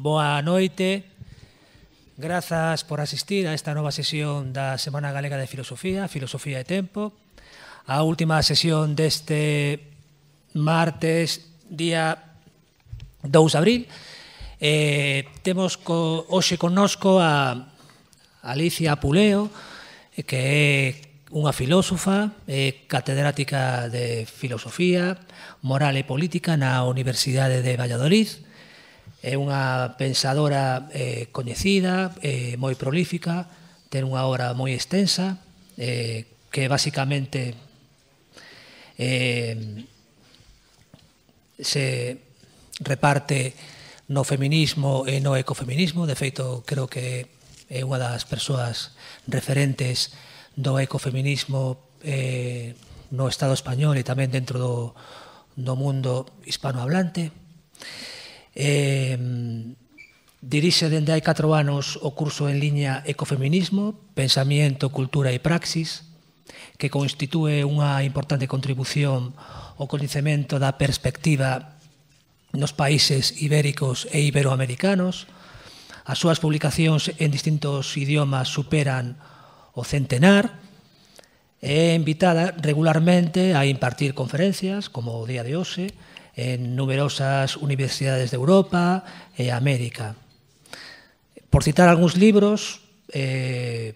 Boa noite. Grazas por asistir a esta nova sesión da Semana Galega de Filosofía, Filosofía e Tempo. A última sesión deste martes, día 2 de abril. Eh, temos co, hoxe conosco a Alicia Puleo, que é unha filósofa, é catedrática de filosofía, moral e política na Universidade de Valladolid É unha pensadora eh, coñecida, eh, moi prolífica, ten unha obra moi extensa, eh, que basicamente eh, se reparte no feminismo e no ecofeminismo. De feito, creo que é unha das persoas referentes do ecofeminismo eh, no Estado español e tamén dentro do, do mundo hispanohablante. Eh, Dirixe dende hai 4 anos o curso en liña Ecofeminismo, Pensamiento, Cultura e Praxis, que constitúe unha importante contribución ao coñecemento da perspectiva nos países ibéricos e iberoamericanos. As súas publicacións en distintos idiomas superan o centenar. É invitada regularmente a impartir conferencias, como o día de hoxe, en numerosas universidades de Europa y eh, América. Por citar algunos libros, eh,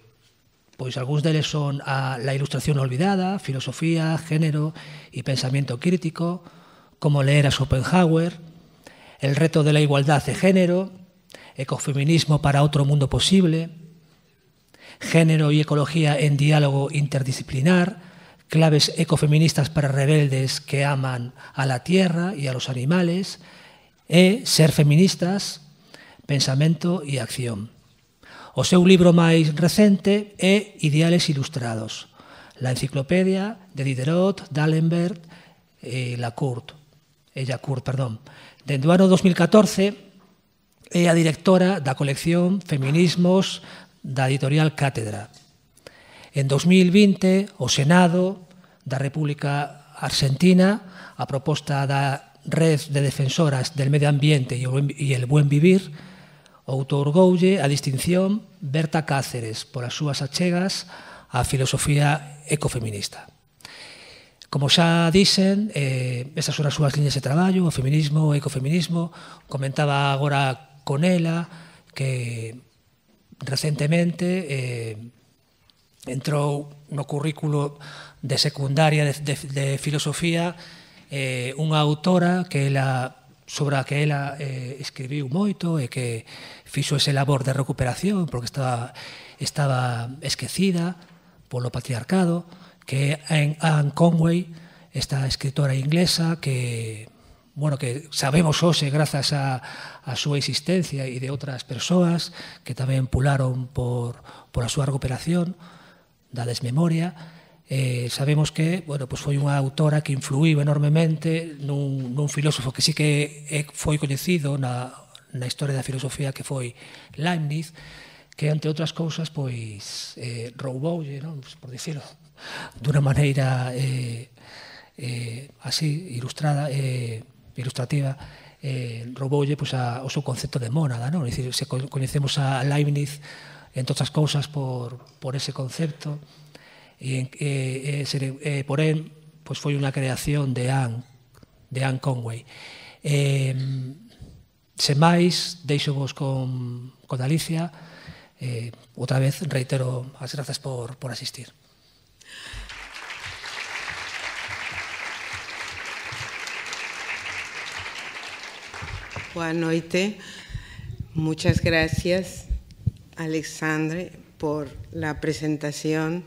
pues algunos de ellos son ah, La ilustración olvidada, Filosofía, Género y Pensamiento Crítico, Cómo leer a Schopenhauer, El reto de la igualdad de género, Ecofeminismo para otro mundo posible, Género y ecología en diálogo interdisciplinar, claves ecofeministas para rebeldes que aman a la tierra e a los animales, e ser feministas, pensamento e acción. O seu libro máis recente é Ideales Ilustrados, la enciclopedia de Diderot, D'Alembert e eh, la Court, ella Court, perdón. Dende o ano 2014 é a directora da colección Feminismos da editorial Cátedra. En 2020, o Senado da República Argentina, a proposta da Red de Defensoras del Medio Ambiente e el Buen Vivir, outorgoulle a distinción Berta Cáceres as súas achegas á filosofía ecofeminista. Como xa dicen, eh, esas son as súas líneas de traballo, o feminismo, o ecofeminismo. Comentaba agora con ela que recentemente eh, entrou no currículo de secundaria de, de, de filosofía eh, unha autora que ela sobre a que ela eh, escribiu moito e que fixo ese labor de recuperación porque estaba, estaba esquecida polo patriarcado que é Anne Conway esta escritora inglesa que bueno, que sabemos hoxe grazas a, a súa existencia e de outras persoas que tamén pularon por, por a súa recuperación, da desmemoria, eh, sabemos que bueno, pues foi unha autora que influíu enormemente nun, nun filósofo que sí que foi coñecido na, na historia da filosofía que foi Leibniz, que ante outras cousas pois eh, rouboulle, non? Pues, por dicirlo, dunha maneira eh, eh, así ilustrada, eh, ilustrativa, eh, rouboulle pois, a, o seu concepto de mónada. Non? dicir, se coñecemos a Leibniz entre outras cousas por, por ese concepto eh, eh, e, e, eh, e, sere, e porén pois foi unha creación de Anne de Anne Conway e, se máis deixo vos con, con Alicia e, outra vez reitero as grazas por, por asistir Boa noite. Muchas gracias. Alexandre por la presentación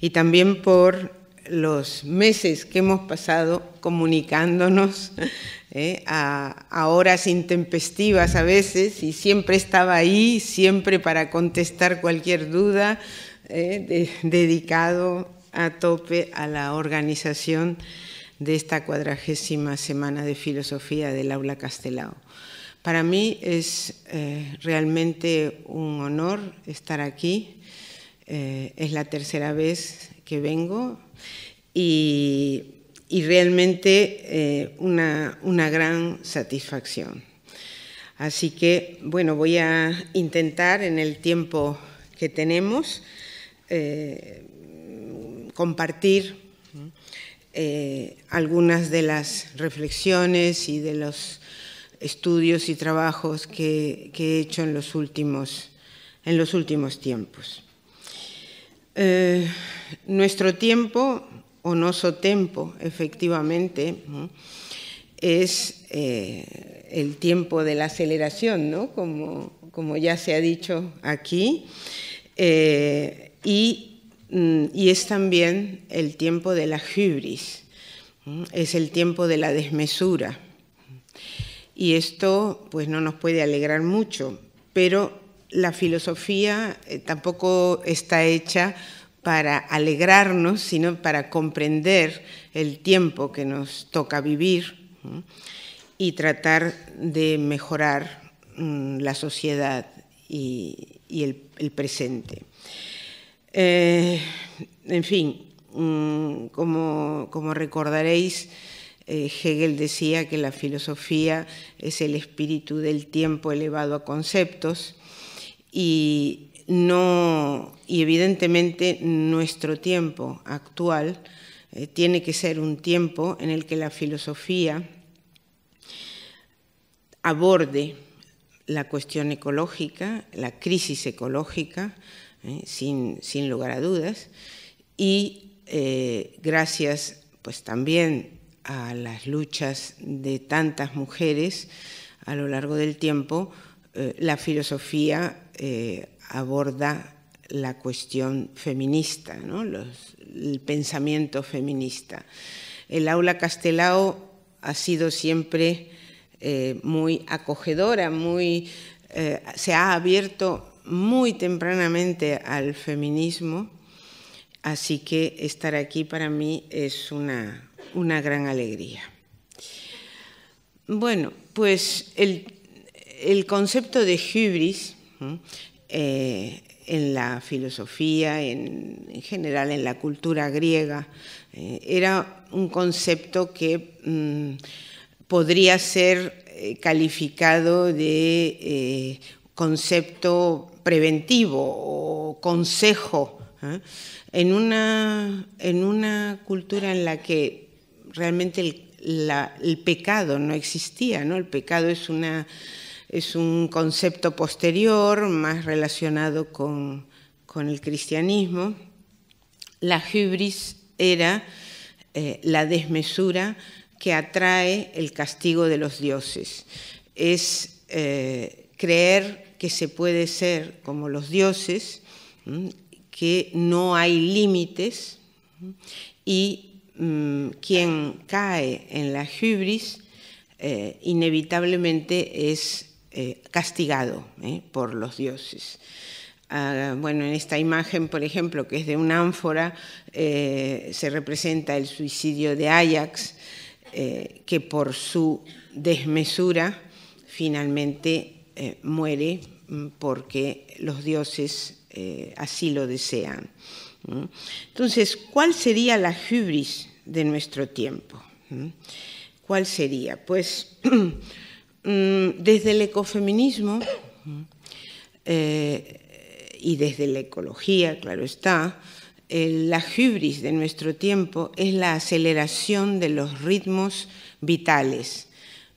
y también por los meses que hemos pasado comunicándonos eh, a, horas intempestivas a veces y siempre estaba ahí, siempre para contestar cualquier duda, eh, dedicado a tope a la organización de esta cuadragésima semana de filosofía del aula Castelao. Para mí es eh, realmente un honor estar aquí. Eh, es la tercera vez que vengo y, realmente eh, una, una, gran satisfacción. Así que, bueno, voy a intentar en el tiempo que tenemos compartir algunas de las reflexiones y de los estudios y trabajos que, he hecho en los últimos, en los últimos tiempos. Eh, nuestro tiempo, o nuestro tempo, efectivamente, es eh, el tiempo de la aceleración, como, ya se ha dicho aquí, eh, mm, y, es también el tiempo de la hubris, es el tiempo de la desmesura y esto pues no nos puede alegrar mucho, pero la filosofía eh, tampoco está hecha para alegrarnos, sino para comprender el tiempo que nos toca vivir y tratar de mejorar mm, la sociedad y, el, presente. Eh, en fin, mm, como recordaréis, eh, Hegel decía que la filosofía es el espíritu del tiempo elevado a conceptos y, no, y evidentemente nuestro tiempo actual eh, tiene que ser un tiempo en el que la filosofía aborde la cuestión ecológica, la crisis ecológica, eh, sin, lugar a dudas, y gracias pues también a las luchas de tantas mujeres a lo largo del tiempo, eh, la filosofía eh, aborda la cuestión feminista, ¿no? Los, el pensamiento feminista. El aula Castelao ha sido siempre eh, muy acogedora, muy, se ha abierto muy tempranamente al feminismo, así que estar aquí para mí es una una gran alegría. Bueno, pues el, concepto de hubris eh, en la filosofía, en, general en la cultura griega, eh, era un concepto que mm, podría ser eh, calificado de concepto preventivo o consejo. En, una, en una cultura en la que realmente el, pecado no existía, ¿no? El pecado es, una, es un concepto posterior, más relacionado con, el cristianismo. La hubris era eh, la desmesura que atrae el castigo de los dioses. Es eh, creer que se puede ser como los dioses, que no hay límites y Mm, quien cae en la hubris eh, inevitablemente es eh, castigado eh, por los dioses. Ah, bueno, en esta imagen, por ejemplo, que es de un ánfora, se representa el suicidio de Ajax, que por su desmesura finalmente muere mm, porque los dioses así lo desean. Entonces, ¿cuál sería la hubris de nuestro tiempo. ¿Cuál sería? Pues mm, desde el ecofeminismo eh, y desde la ecología, claro está, eh, la hubris de nuestro tiempo es la aceleración de los ritmos vitales,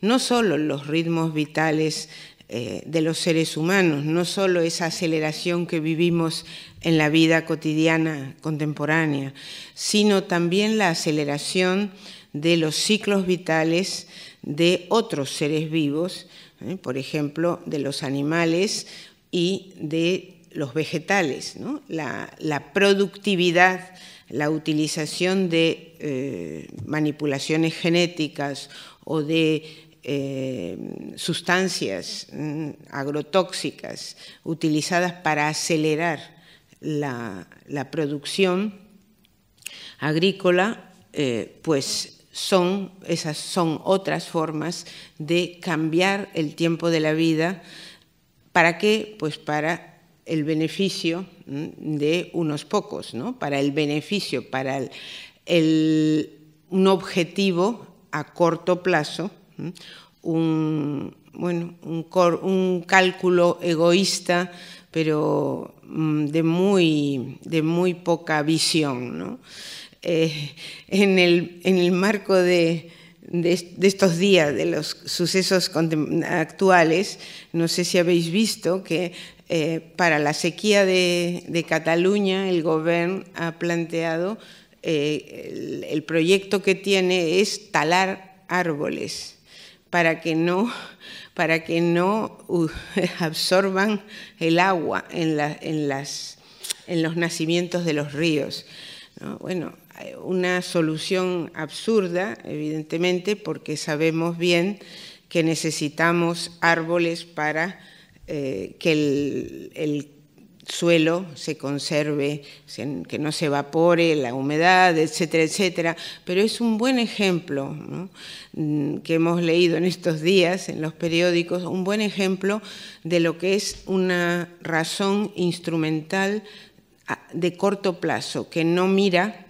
no solo los ritmos vitales eh, de los seres humanos, no solo esa aceleración que vivimos en la vida cotidiana contemporánea, sino también la aceleración de los ciclos vitales de otros seres vivos, ¿eh? por ejemplo, de los animales y de los vegetales. La, productividad, la utilización de eh, manipulaciones genéticas o de eh, sustancias mm, agrotóxicas utilizadas para acelerar la, producción agrícola, eh, pues son, esas son otras formas de cambiar el tiempo de la vida. ¿Para qué? Pues para el beneficio de unos pocos, ¿no? Para el beneficio, para el, un objetivo a corto plazo, bueno, un, un cálculo egoísta pero mm, de muy, de muy poca visión. Eh, en, el, marco de, estos días, de los sucesos actuales, no sé si habéis visto que eh, para la sequía de, Cataluña el gobierno ha planteado eh, el, proyecto que tiene es talar árboles para que no para que no uh, absorban el agua en, en, las, en los nacimientos de los ríos. Bueno, una solución absurda, evidentemente, porque sabemos bien que necesitamos árboles para eh, que el suelo se conserve, que no se evapore la humedad, etcétera, etcétera. Pero es un buen ejemplo mm, que hemos leído en estos días en los periódicos, un buen ejemplo de lo que es una razón instrumental ah, de corto plazo, que no mira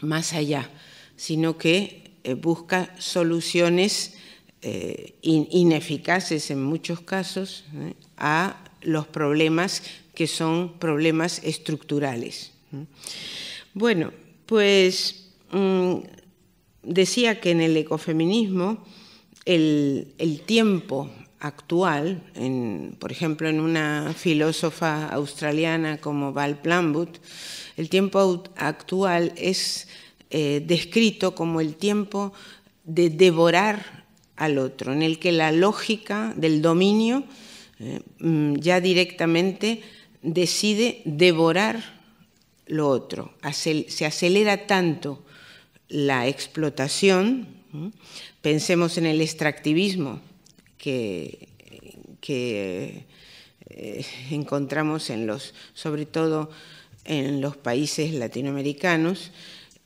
más allá, sino que eh, busca soluciones eh, ineficaces en muchos casos ¿eh? a los problemas que son problemas estructurales. Bueno, pues mm, decía que en el ecofeminismo el, tiempo actual, por ejemplo, en una filósofa australiana como Val Plumwood, el tiempo actual es eh, descrito como el tiempo de devorar al otro, en el que la lógica del dominio eh, mm, ya directamente decide devorar lo otro. Se acelera tanto la explotación, pensemos en el extractivismo que, eh, encontramos en los, sobre todo en los países latinoamericanos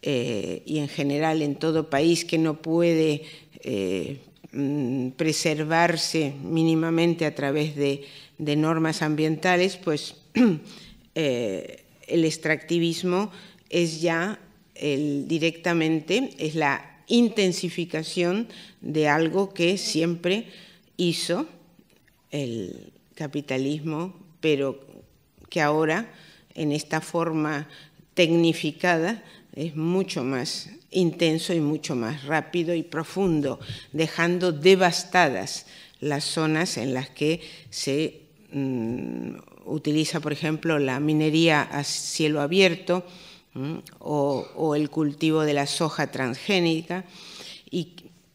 eh, y en general en todo país que no puede eh, mm, preservarse mínimamente a través de, de normas ambientales, pues Eh, el extractivismo es ya directamente, es la intensificación de algo que siempre hizo el capitalismo, pero que ahora en esta forma tecnificada es mucho más intenso y mucho más rápido y profundo, dejando devastadas las zonas en las que se mm, utiliza, por ejemplo, la minería a cielo abierto o, el cultivo de la soja transgénica y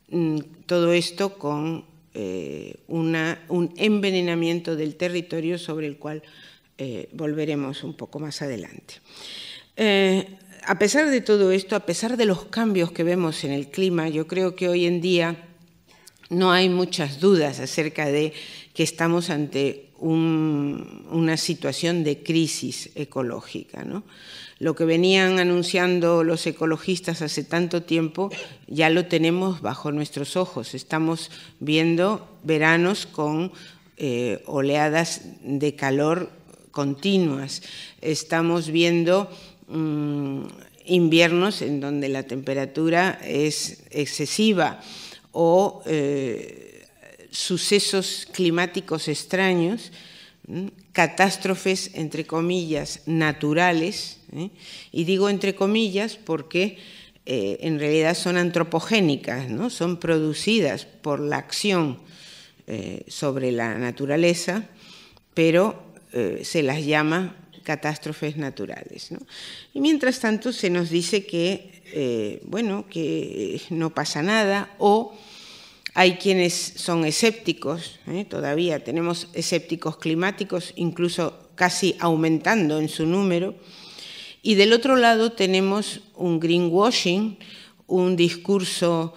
mm, todo esto con eh, un envenenamiento del territorio sobre el cual eh, volveremos un poco más adelante. Eh, a pesar de todo esto, a pesar de los cambios que vemos en el clima, yo creo que hoy en día no hay muchas dudas acerca de que estamos ante una situación de crisis ecológica. Lo que venían anunciando los ecologistas hace tanto tiempo ya lo tenemos bajo nuestros ojos. Estamos viendo veranos con eh, oleadas de calor continuas. Estamos viendo mm, inviernos en donde la temperatura es excesiva o eh, sucesos climáticos extraños, catástrofes, entre comillas, naturales, ¿eh? y digo entre comillas porque eh, en realidad son antropogénicas, ¿no? son producidas por la acción eh, sobre la naturaleza, pero se las llama catástrofes naturales. Y mientras tanto se nos dice que, bueno, que no pasa nada o hay quienes son escépticos, ¿eh? todavía tenemos escépticos climáticos, incluso casi aumentando en su número. Y del otro lado tenemos un greenwashing, un discurso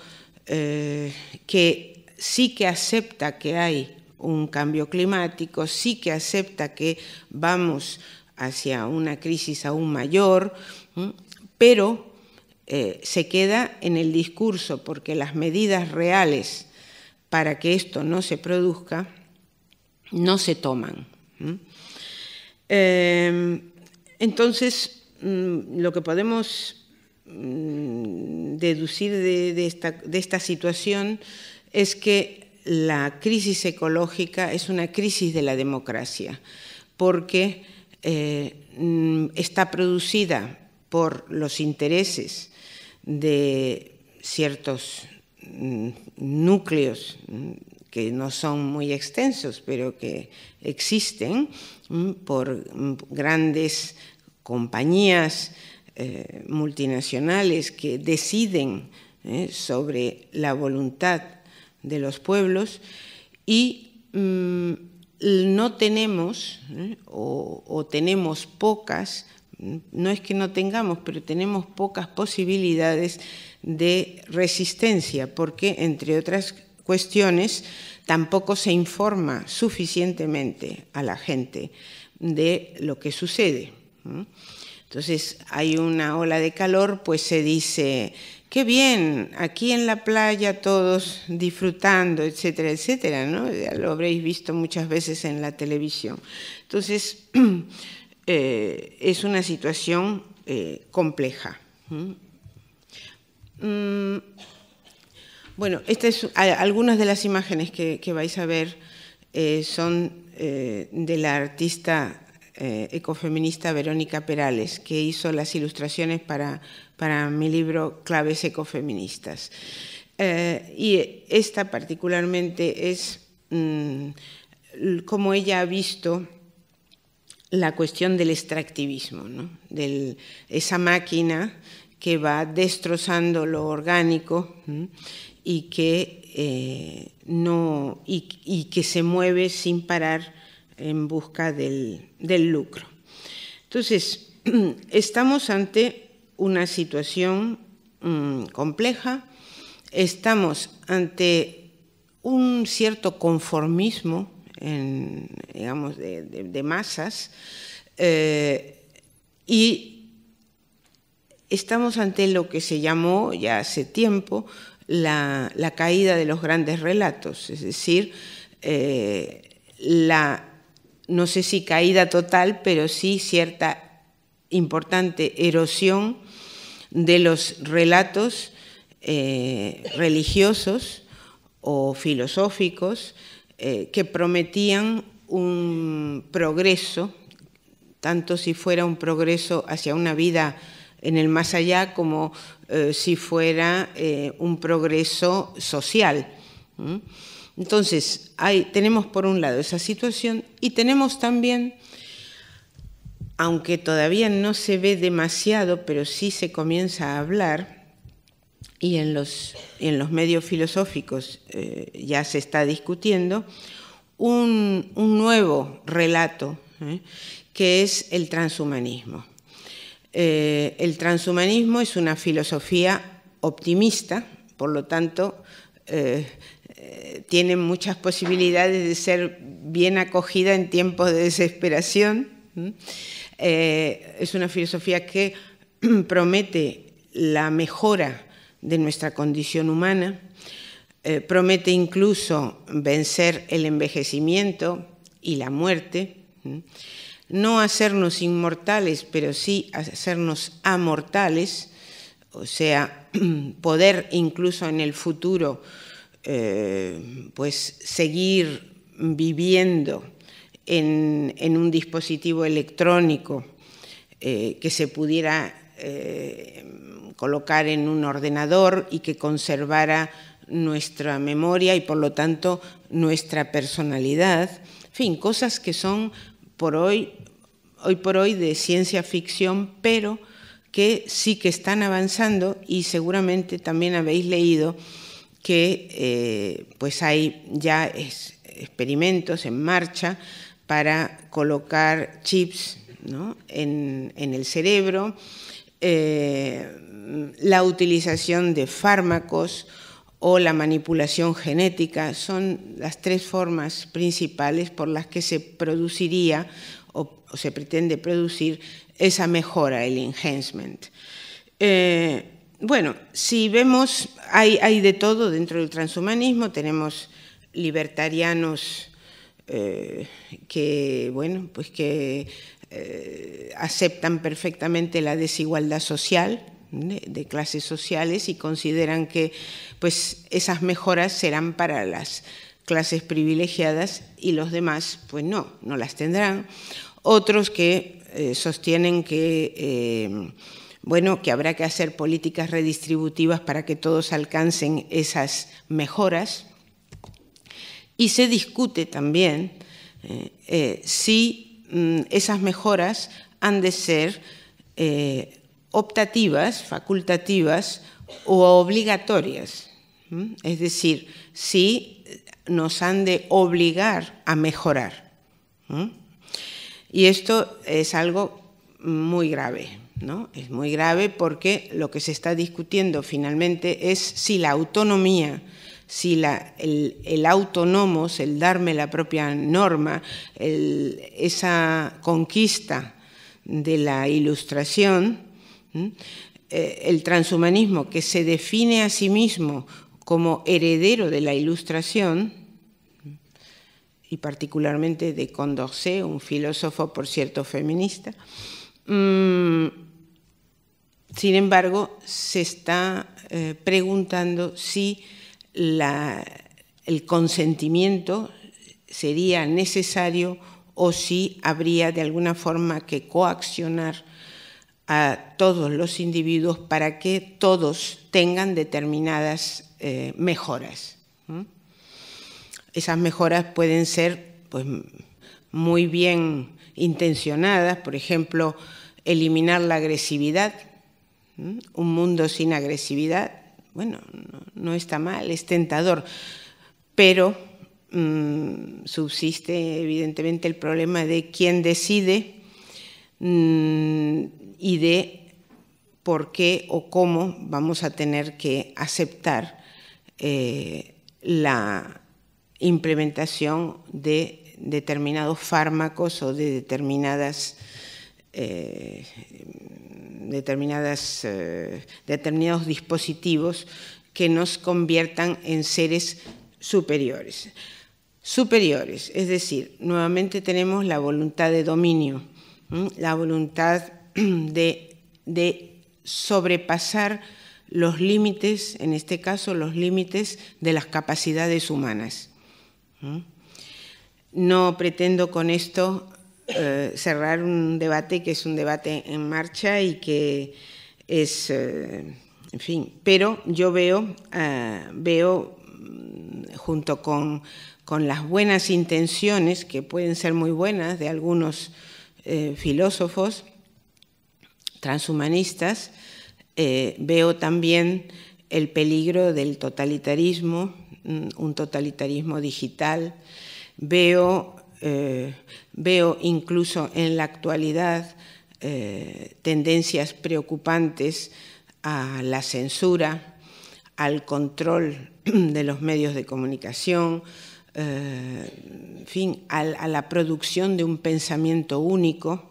eh, que sí que acepta que hay un cambio climático, sí que acepta que vamos hacia una crisis aún mayor, pero eh, se queda en el discurso, porque las medidas reales para que esto no se produzca no se toman. Em, entonces, mm, lo que podemos mm, deducir de, esta, situación es que la crisis ecológica es una crisis de la democracia, porque eh, mm, está producida por los intereses de ciertos mm, núcleos mm, que no son muy extensos, pero que existen mm, por grandes compañías eh, multinacionales que deciden eh, sobre la voluntad de los pueblos y no tenemos eh, o tenemos pocas no es que no tengamos, pero tenemos pocas posibilidades de resistencia, porque, entre otras cuestiones, tampoco se informa suficientemente a la gente de lo que sucede. Entonces, hay una ola de calor, pues se dice, qué bien, aquí en la playa todos disfrutando, etcétera, etcétera, ¿no? lo habréis visto muchas veces en la televisión. Entonces, Eh, es una situación eh, compleja. Mm, bueno, algunas de las imágenes que, vais a ver eh, son de la artista ecofeminista Verónica Perales, que hizo las ilustraciones para, para mi libro Claves Ecofeministas. y esta particularmente es mm, como ella ha visto la cuestión del extractivismo, de esa máquina que va destrozando lo orgánico y, que, eh, no, y, que se mueve sin parar en busca del, lucro. Entonces, estamos ante una situación mm, compleja, estamos ante un cierto conformismo digamos, de, masas, eh, y estamos ante lo que se llamó ya hace tiempo la, caída de los grandes relatos, es decir, eh, la, no sé si caída total, pero sí cierta importante erosión de los relatos eh, religiosos o filosóficos eh, que prometían un progreso, tanto si fuera un progreso hacia una vida en el más allá como eh, si fuera eh, un progreso social. Entonces, tenemos por un lado esa situación y tenemos también, aunque todavía no se ve demasiado, pero sí se comienza a hablar, y en los, medios filosóficos eh, ya se está discutiendo, un, nuevo relato ¿eh? que es el transhumanismo. Eh, el transhumanismo es una filosofía optimista, por lo tanto, tiene muchas posibilidades de ser bien acogida en tiempos de desesperación. es una filosofía que promete la mejora de nuestra condición humana, eh, promete incluso vencer el envejecimiento y la muerte, no hacernos inmortales, pero sí hacernos amortales, o sea, poder incluso en el futuro eh, pues seguir viviendo en, un dispositivo electrónico eh, que se pudiera colocar en un ordenador y que conservara nuestra memoria y por lo tanto nuestra personalidad. En fin, cosas que son por hoy, hoy por hoy de ciencia ficción, pero que sí que están avanzando y seguramente también habéis leído que eh, pues hay ya experimentos en marcha para colocar chips ¿no? en, el cerebro. Eh, Mm, la utilización de fármacos o la manipulación genética son las tres formas principales por las que se produciría o, se pretende producir esa mejora, el enhancement. Eh, bueno, si vemos, hay, de todo dentro del transhumanismo, tenemos libertarianos eh, que, bueno, pues que eh, aceptan perfectamente la desigualdad social, de, clases sociales y consideran que pues, esas mejoras serán para las clases privilegiadas y los demás, pues no, no las tendrán. Otros que eh, sostienen que... Eh, bueno, que habrá que hacer políticas redistributivas para que todos alcancen esas mejoras. Y se discute también eh, si mm, esas mejoras han de ser optativas, facultativas o obligatorias. ¿Mm? Es decir, si nos han de obligar a mejorar. ¿Mm? Y esto es algo muy grave, ¿no? Es muy grave porque lo que se está discutiendo finalmente es si la autonomía, si el, autónomo, el darme la propia norma, esa conquista de la ilustración, ¿Mm? Eh, el transhumanismo, que se define a sí mismo como heredero de la ilustración, ¿Mm? y particularmente de Condorcet, un filósofo, por cierto, feminista, ¿Mm? sin embargo, se está eh, preguntando si el consentimiento sería necesario o si habría de alguna forma que coaccionar a todos los individuos para que todos tengan determinadas eh, mejoras. Esas mejoras pueden ser pues, muy bien intencionadas, por ejemplo, eliminar la agresividad, un mundo sin agresividad, bueno, no, está mal, es tentador, pero mm, subsiste evidentemente el problema de quién decide mm, y de por qué o cómo vamos a tener que aceptar eh, la implementación de determinados fármacos o de determinadas, eh, determinadas eh, determinados dispositivos que nos conviertan en seres superiores. Superiores, es decir, nuevamente tenemos la voluntad de dominio, la voluntad de, sobrepasar los límites, en este caso los límites de las capacidades humanas. No pretendo con esto eh, cerrar un debate que es un debate en marcha y que es, eh, en fin, pero yo veo, eh, veo mm, junto con, las buenas intenciones, que pueden ser muy buenas de algunos filósofos, transhumanistas, eh, veo también el peligro del totalitarismo, mm, un totalitarismo digital. Veo, eh, veo incluso en la actualidad eh, tendencias preocupantes a la censura, al control de los medios de comunicación, en fin, a la producción de un pensamiento único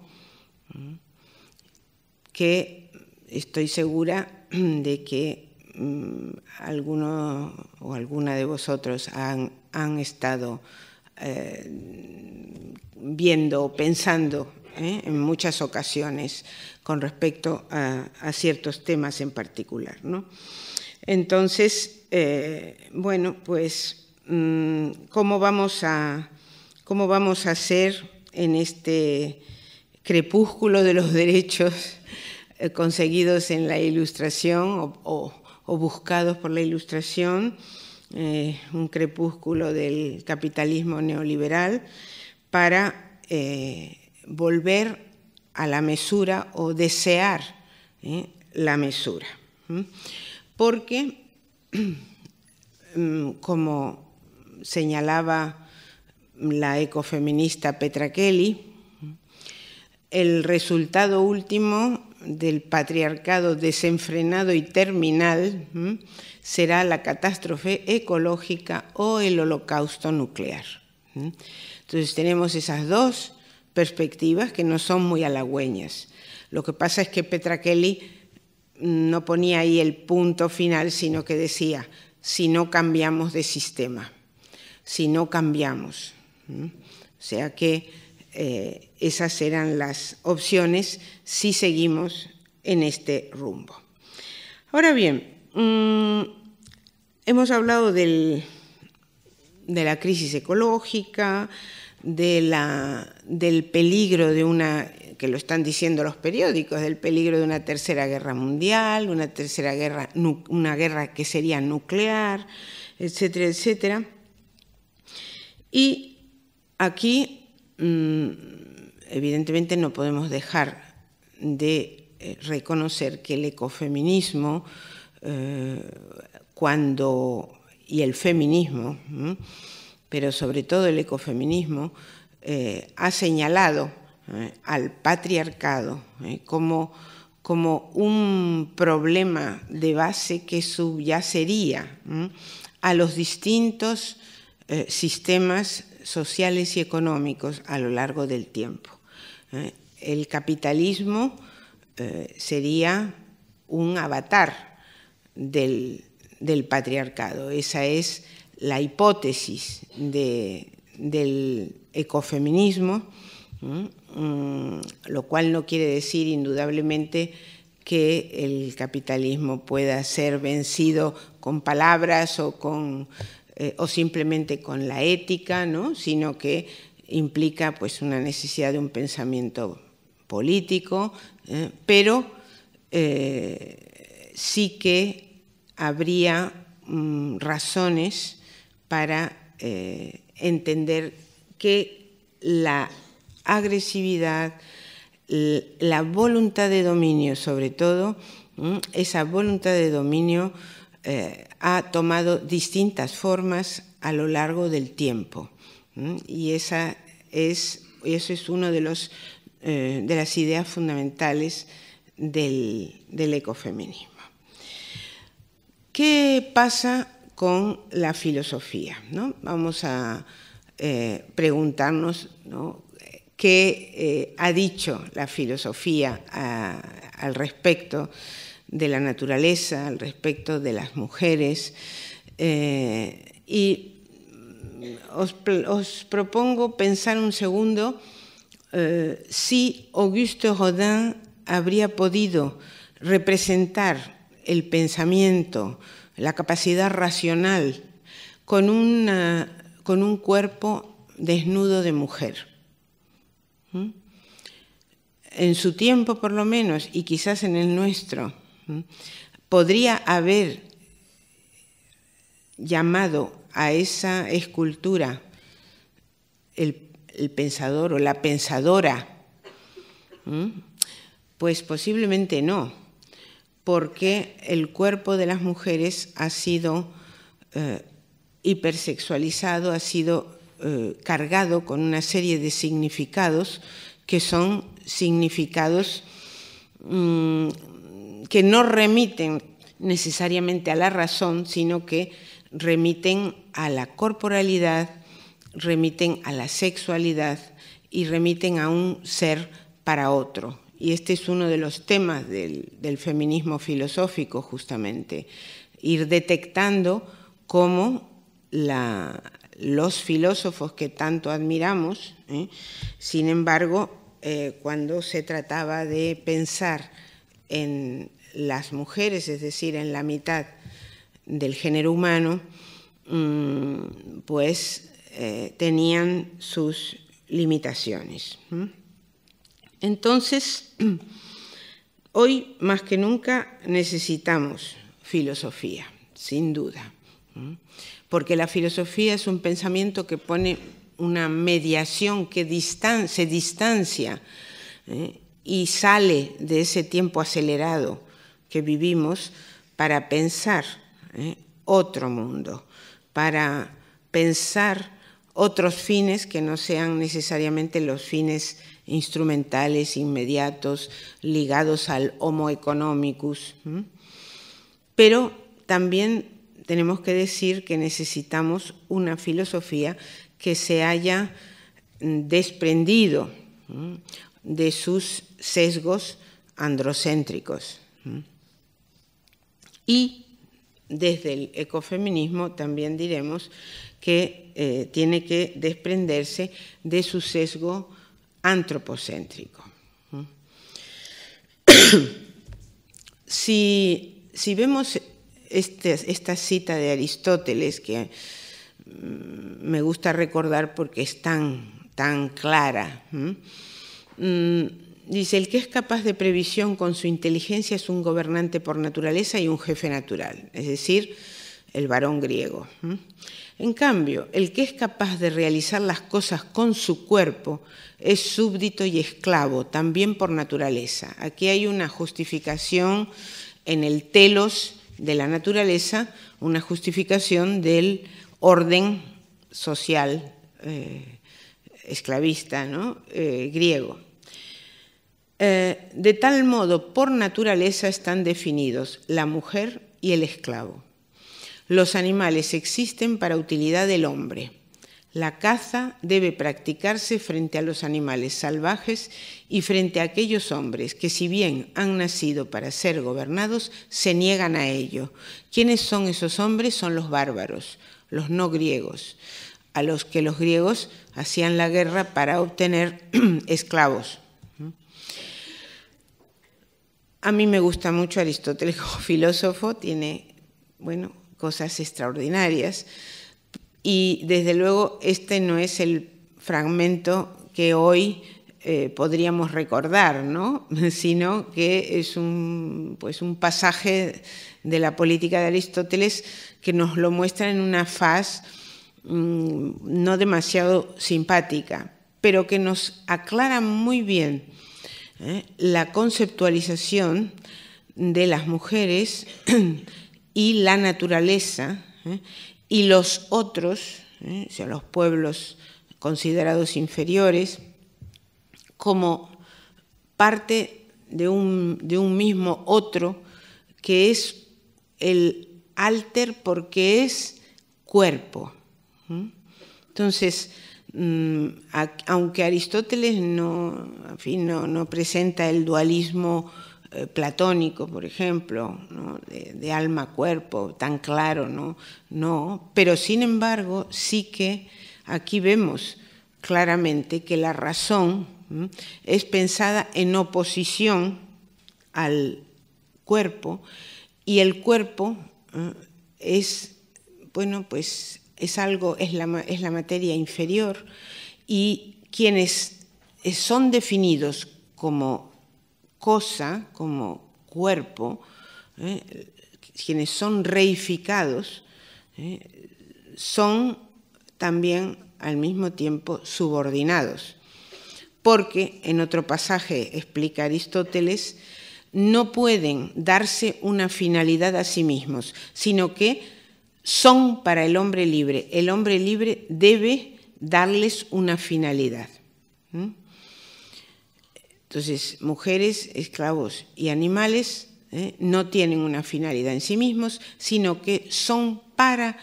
que estoy segura de que mm, alguno o alguna de vosotros han, han estado eh, viendo o pensando eh, en muchas ocasiones con respecto a, ciertos temas en particular. Entonces, eh, bueno, pues, mm, ¿cómo vamos, a, ¿cómo vamos a hacer en este crepúsculo de los derechos eh, conseguidos en la ilustración o, buscados por la ilustración, eh, un crepúsculo del capitalismo neoliberal, para eh, volver a la mesura o desear la mesura. Porque, mm, como señalaba la ecofeminista Petra Kelly, el resultado último del patriarcado desenfrenado y terminal será la catástrofe ecológica o el holocausto nuclear. Entonces tenemos esas dos perspectivas que no son muy halagüeñas. Lo que pasa es que Petra Kelly no ponía ahí el punto final, sino que decía, si no cambiamos de sistema, si no cambiamos. O sea que eh, esas serán las opciones si seguimos en este rumbo. Ahora bien, mm, hemos hablado de la crisis ecológica, del peligro de una, que lo están diciendo los periódicos, del peligro de una tercera guerra mundial, una tercera guerra, una guerra que sería nuclear, etcétera, etcétera. Y aquí Mm, evidentemente no podemos dejar de eh, reconocer que el ecofeminismo eh, cuando y el feminismo, pero sobre todo el ecofeminismo, eh, ha señalado al patriarcado como, como, un problema de base que subyacería a los distintos sistemas sociales y económicos a lo largo del tiempo. Eh, el capitalismo eh, sería un avatar del, patriarcado. Esa es la hipótesis del ecofeminismo, mm, lo cual no quiere decir indudablemente que el capitalismo pueda ser vencido con palabras o con eh, o simplemente con la ética, sino que implica pues, una necesidad de un pensamiento político, eh, pero eh, sí que habría mm, razones para entender que la agresividad, la voluntad de dominio sobre todo, mm, esa voluntad de dominio eh, ha tomado distintas formas a lo largo del tiempo. Y esa es, eso es una de, eh, de las ideas fundamentales del, ecofeminismo. ¿Qué pasa con la filosofía? ¿no? Vamos a eh, preguntarnos qué ha dicho la filosofía ah, al respecto de la naturaleza, al respecto de las mujeres. Eh, y os, propongo pensar un segundo eh, si Auguste Rodin habría podido representar el pensamiento, la capacidad racional, con, con un cuerpo desnudo de mujer. ¿Mm? En su tiempo, por lo menos, y quizás en el nuestro, Podría haber llamado a esa escultura el, pensador o la pensadora. Pues posiblemente no, porque el cuerpo de las mujeres ha sido eh, hipersexualizado, ha sido eh, cargado con una serie de significados que son significados mm, que no remiten necesariamente a la razón, sino que remiten a la corporalidad, remiten a la sexualidad y remiten a un ser para otro. Y este es uno de los temas del, feminismo filosófico, justamente, ir detectando cómo los filósofos que tanto admiramos, ¿eh? sin embargo, eh, cuando se trataba de pensar en las mujeres, es decir, en la mitad del género humano, mm, pues eh, tenían sus limitaciones. Entonces, hoy más que nunca necesitamos filosofía, sin duda, porque la filosofía es un pensamiento que pone una mediación que se distancia ¿eh? y sale de ese tiempo acelerado que vivimos para pensar ¿eh? otro mundo, para pensar otros fines que no sean necesariamente los fines instrumentales, inmediatos, ligados al homo economicus. Pero también tenemos que decir que necesitamos una filosofía que se haya mm, desprendido de sus sesgos androcéntricos. Y desde el ecofeminismo también diremos que eh, tiene que desprenderse de su sesgo antropocéntrico. Si, vemos este, esta cita de Aristóteles, que mm, me gusta recordar porque es tan, tan clara, Dice, el que es capaz de previsión con su inteligencia es un gobernante por naturaleza y un jefe natural, es decir, el varón griego. En cambio, el que es capaz de realizar las cosas con su cuerpo es súbdito y esclavo, también por naturaleza. Aquí hay una justificación en el telos de la naturaleza, una justificación del orden social eh, esclavista eh, griego. Eh, de tal modo por naturaleza están definidos la mujer y el esclavo. Los animales existen para utilidad del hombre. La caza debe practicarse frente a los animales salvajes y frente a aquellos hombres que si bien han nacido para ser gobernados, se niegan a ello. ¿Quiénes son esos hombres? Son los bárbaros, los no griegos, a los que los griegos hacían la guerra para obtener esclavos. A mí me gusta mucho Aristóteles como filósofo, tiene, bueno, cosas extraordinarias. Y desde luego este no es el fragmento que hoy eh, podríamos recordar, ¿no? sino que es un, pues un pasaje de la política de Aristóteles que nos lo muestra en una faz mm, no demasiado simpática, pero que nos aclara muy bien ¿eh? la conceptualización de las mujeres y la naturaleza ¿eh? y los otros, ¿eh? o sea, los pueblos considerados inferiores, como parte de un, de un mismo otro que es el alter porque es cuerpo. Entonces, Mm, aunque Aristóteles no, fin, no, presenta el dualismo eh, platónico, por ejemplo, de, alma-cuerpo tan claro, ¿no? no, pero sin embargo sí que aquí vemos claramente que la razón es pensada en oposición al cuerpo y el cuerpo es, bueno, pues es algo, es la, es la materia inferior, y quienes eh, son definidos como cosa, como cuerpo, eh, quienes son reificados, eh, son también al mismo tiempo subordinados, porque en otro pasaje explica Aristóteles, no pueden darse una finalidad a sí mismos, sino que son para el hombre libre. El hombre libre debe darles una finalidad. Entonces, mujeres, esclavos y animales ¿eh? no tienen una finalidad en sí mismos, sino que son para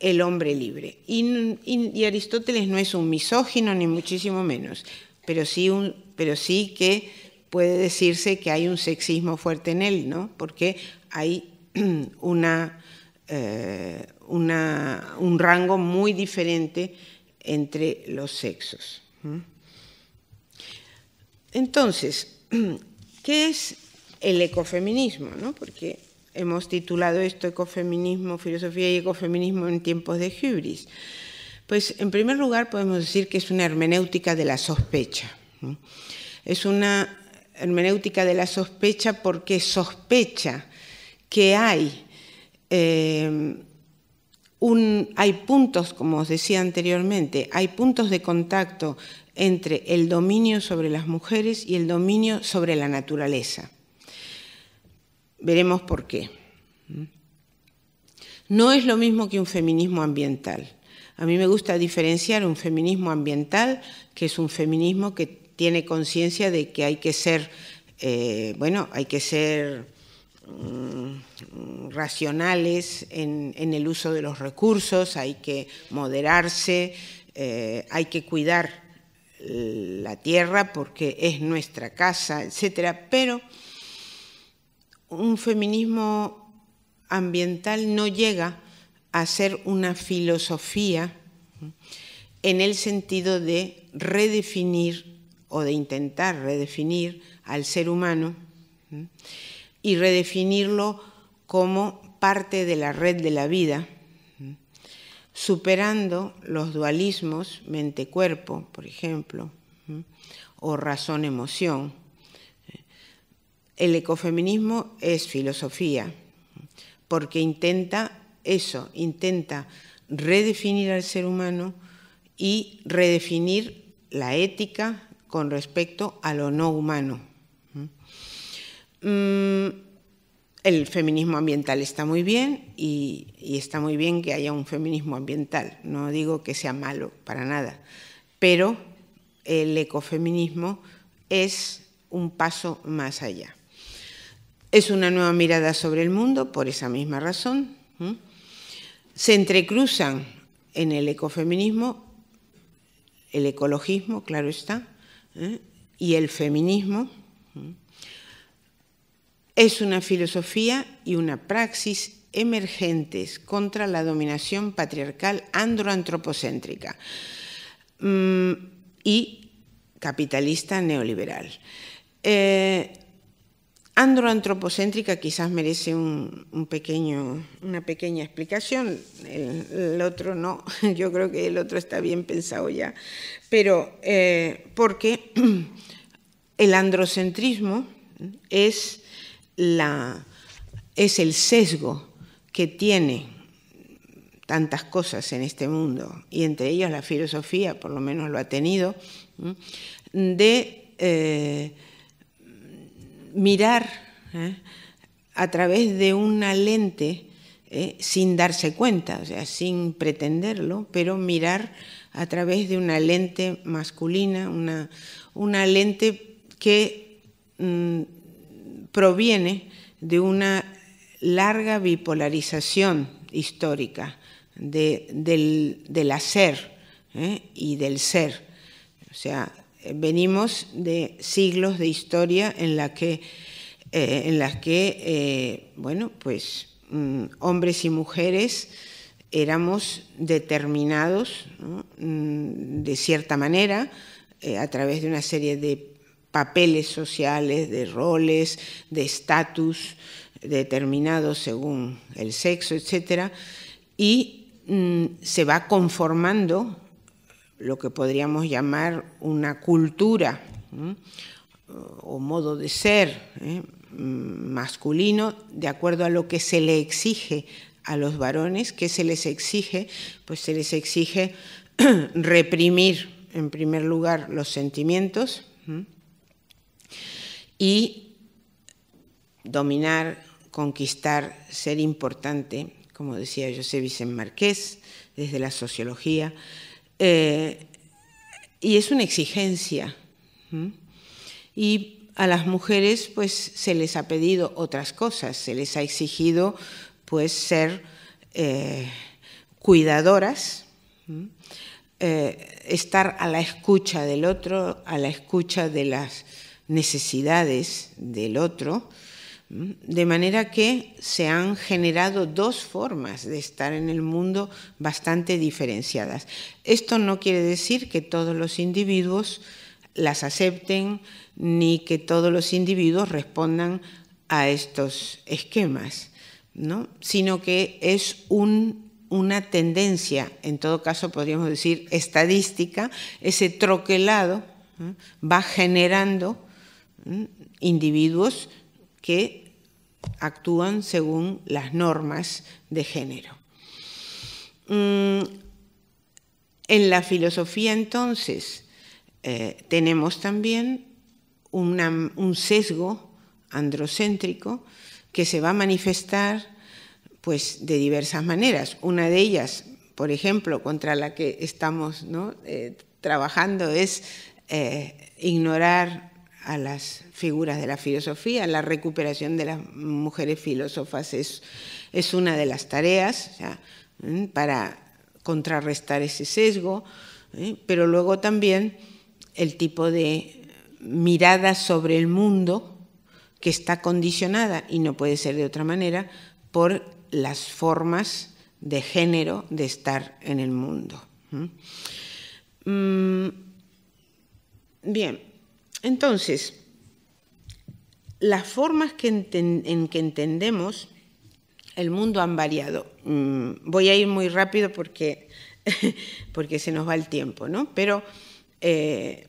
el hombre libre. Y, y Aristóteles no es un misógino, ni muchísimo menos, pero sí, un, pero sí que puede decirse que hay un sexismo fuerte en él, ¿no? Porque hay una eh, un rango muy diferente entre los sexos. Entonces, ¿qué es el ecofeminismo? ¿no? Porque hemos titulado esto Ecofeminismo, Filosofía y Ecofeminismo en tiempos de hubris. Pues en primer lugar podemos decir que es una hermenéutica de la sospecha. Es una hermenéutica de la sospecha porque sospecha que hay eh, hay puntos, como os decía anteriormente, hay puntos de contacto entre el dominio sobre las mujeres y el dominio sobre la naturaleza. Veremos por qué. No es lo mismo que un feminismo ambiental. A mí me gusta diferenciar un feminismo ambiental, que es un feminismo que tiene conciencia de que hay que ser, eh, bueno, hay que ser Mm, racionales en, el uso de los recursos, hay que moderarse, eh, hay que cuidar la tierra porque es nuestra casa, etc. pero un feminismo ambiental no llega a ser una filosofía en el sentido de redefinir o de intentar redefinir al ser humano y redefinirlo como parte de la red de la vida, superando los dualismos mente-cuerpo, por ejemplo, o razón-emoción. El ecofeminismo es filosofía, porque intenta eso, intenta redefinir al ser humano y redefinir la ética con respecto a lo no humano. Mm, el feminismo ambiental está muy bien y, está muy bien que haya un feminismo ambiental. No digo que sea malo, para nada. Pero el ecofeminismo es un paso más allá. Es una nueva mirada sobre el mundo por esa misma razón. Se entrecruzan en el ecofeminismo el ecologismo, claro está, ¿eh? y el feminismo. Es una filosofía y una praxis emergentes contra la dominación patriarcal androantropocéntrica mm, y capitalista neoliberal. Eh, androantropocéntrica quizás merece un, pequeño, una pequeña explicación, el, otro no, yo creo que el otro está bien pensado ya, pero eh, porque el androcentrismo es la, es el sesgo que tiene tantas cosas en este mundo, y entre ellas la filosofía, por lo menos lo ha tenido, de eh, mirar ¿eh? a través de una lente ¿eh? sin darse cuenta, o sea, sin pretenderlo, pero mirar a través de una lente masculina, una, una lente que mm, proviene de una larga bipolarización histórica del, hacer ¿eh? y del ser. O sea, venimos de siglos de historia en la que, eh, en las que eh, bueno, pues mm, hombres y mujeres éramos determinados mm, de cierta manera a través de una serie de papeles sociales, de roles, de estatus determinados según el sexo, etc. Y mm, se va conformando lo que podríamos llamar una cultura o modo de ser ¿eh? mm, masculino de acuerdo a lo que se le exige a los varones, ¿Qué se les exige, pues se les exige reprimir en primer lugar los sentimientos, y dominar, conquistar, ser importante, como decía José Vicente Marqués, desde la sociología, eh, y es una exigencia. Y a las mujeres pues se les ha pedido otras cosas, se les ha exigido pues ser eh, cuidadoras, eh, estar a la escucha del otro, a la escucha de las necesidades del otro, de manera que se han generado dos formas de estar en el mundo bastante diferenciadas. Esto no quiere decir que todos los individuos las acepten ni que todos los individuos respondan a estos esquemas, ¿no? sino que es una tendencia, en todo caso podríamos decir estadística, ese troquelado va generando Mm, individuos que actúan según las normas de género. Mm, en la filosofía entonces eh, tenemos también un sesgo androcéntrico que se va a manifestar pues, de diversas maneras. Una de ellas, por ejemplo, contra la que estamos eh, trabajando es eh, ignorar a las figuras de la filosofía. La recuperación de las mujeres filósofas es, es una de las tareas para contrarrestar ese sesgo, pero luego también el tipo de mirada sobre el mundo que está condicionada, y no puede ser de otra manera, por las formas de género de estar en el mundo. Mm, bien, entonces, las formas que en que entendemos el mundo han variado. Mm, voy a ir muy rápido porque, se nos va el tiempo, ¿no? Pero eh,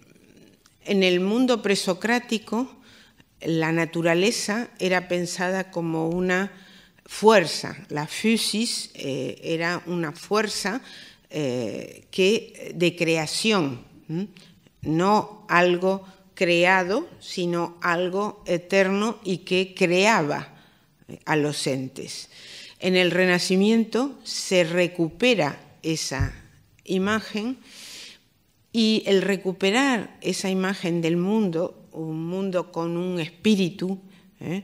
en el mundo presocrático, la naturaleza era pensada como una fuerza. La physis eh, era una fuerza eh, que, de creación, no algo creado, sino algo eterno y que creaba eh, a los entes. En el Renacimiento se recupera esa imagen y el recuperar esa imagen del mundo, un mundo con un espíritu, eh,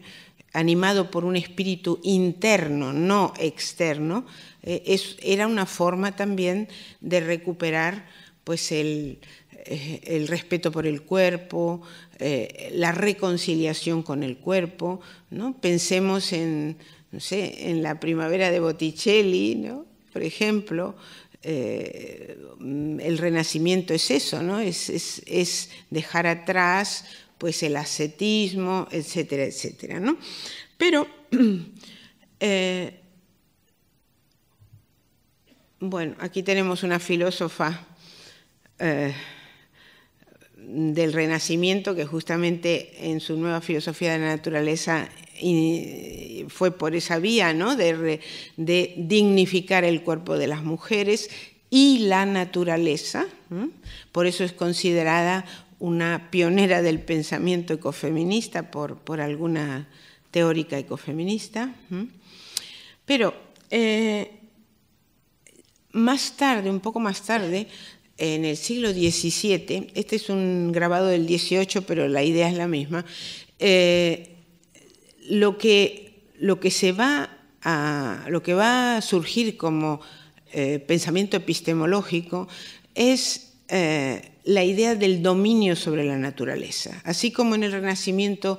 animado por un espíritu interno, no externo, eh, era una forma también de recuperar pues el, el respeto por el cuerpo, eh, la reconciliación con el cuerpo, ¿no? Pensemos en, en la primavera de Botticelli, ¿no? Por ejemplo, eh, el renacimiento es eso, ¿no? Es, es, dejar atrás pues el ascetismo, etcétera, etcétera, ¿no? Pero, eh, bueno, aquí tenemos una filósofa del Renacimiento, que justamente en su nueva filosofía de la naturaleza fue por esa vía ¿no? de, dignificar el cuerpo de las mujeres y la naturaleza. Por eso es considerada una pionera del pensamiento ecofeminista por, por alguna teórica ecofeminista. Pero eh, más tarde, un poco más tarde, en el siglo XVII, este es un grabado del XVIII, pero la idea es la misma, eh, lo, que, lo, que se va a, lo que va a surgir como eh, pensamiento epistemológico es eh, la idea del dominio sobre la naturaleza. Así como en el Renacimiento,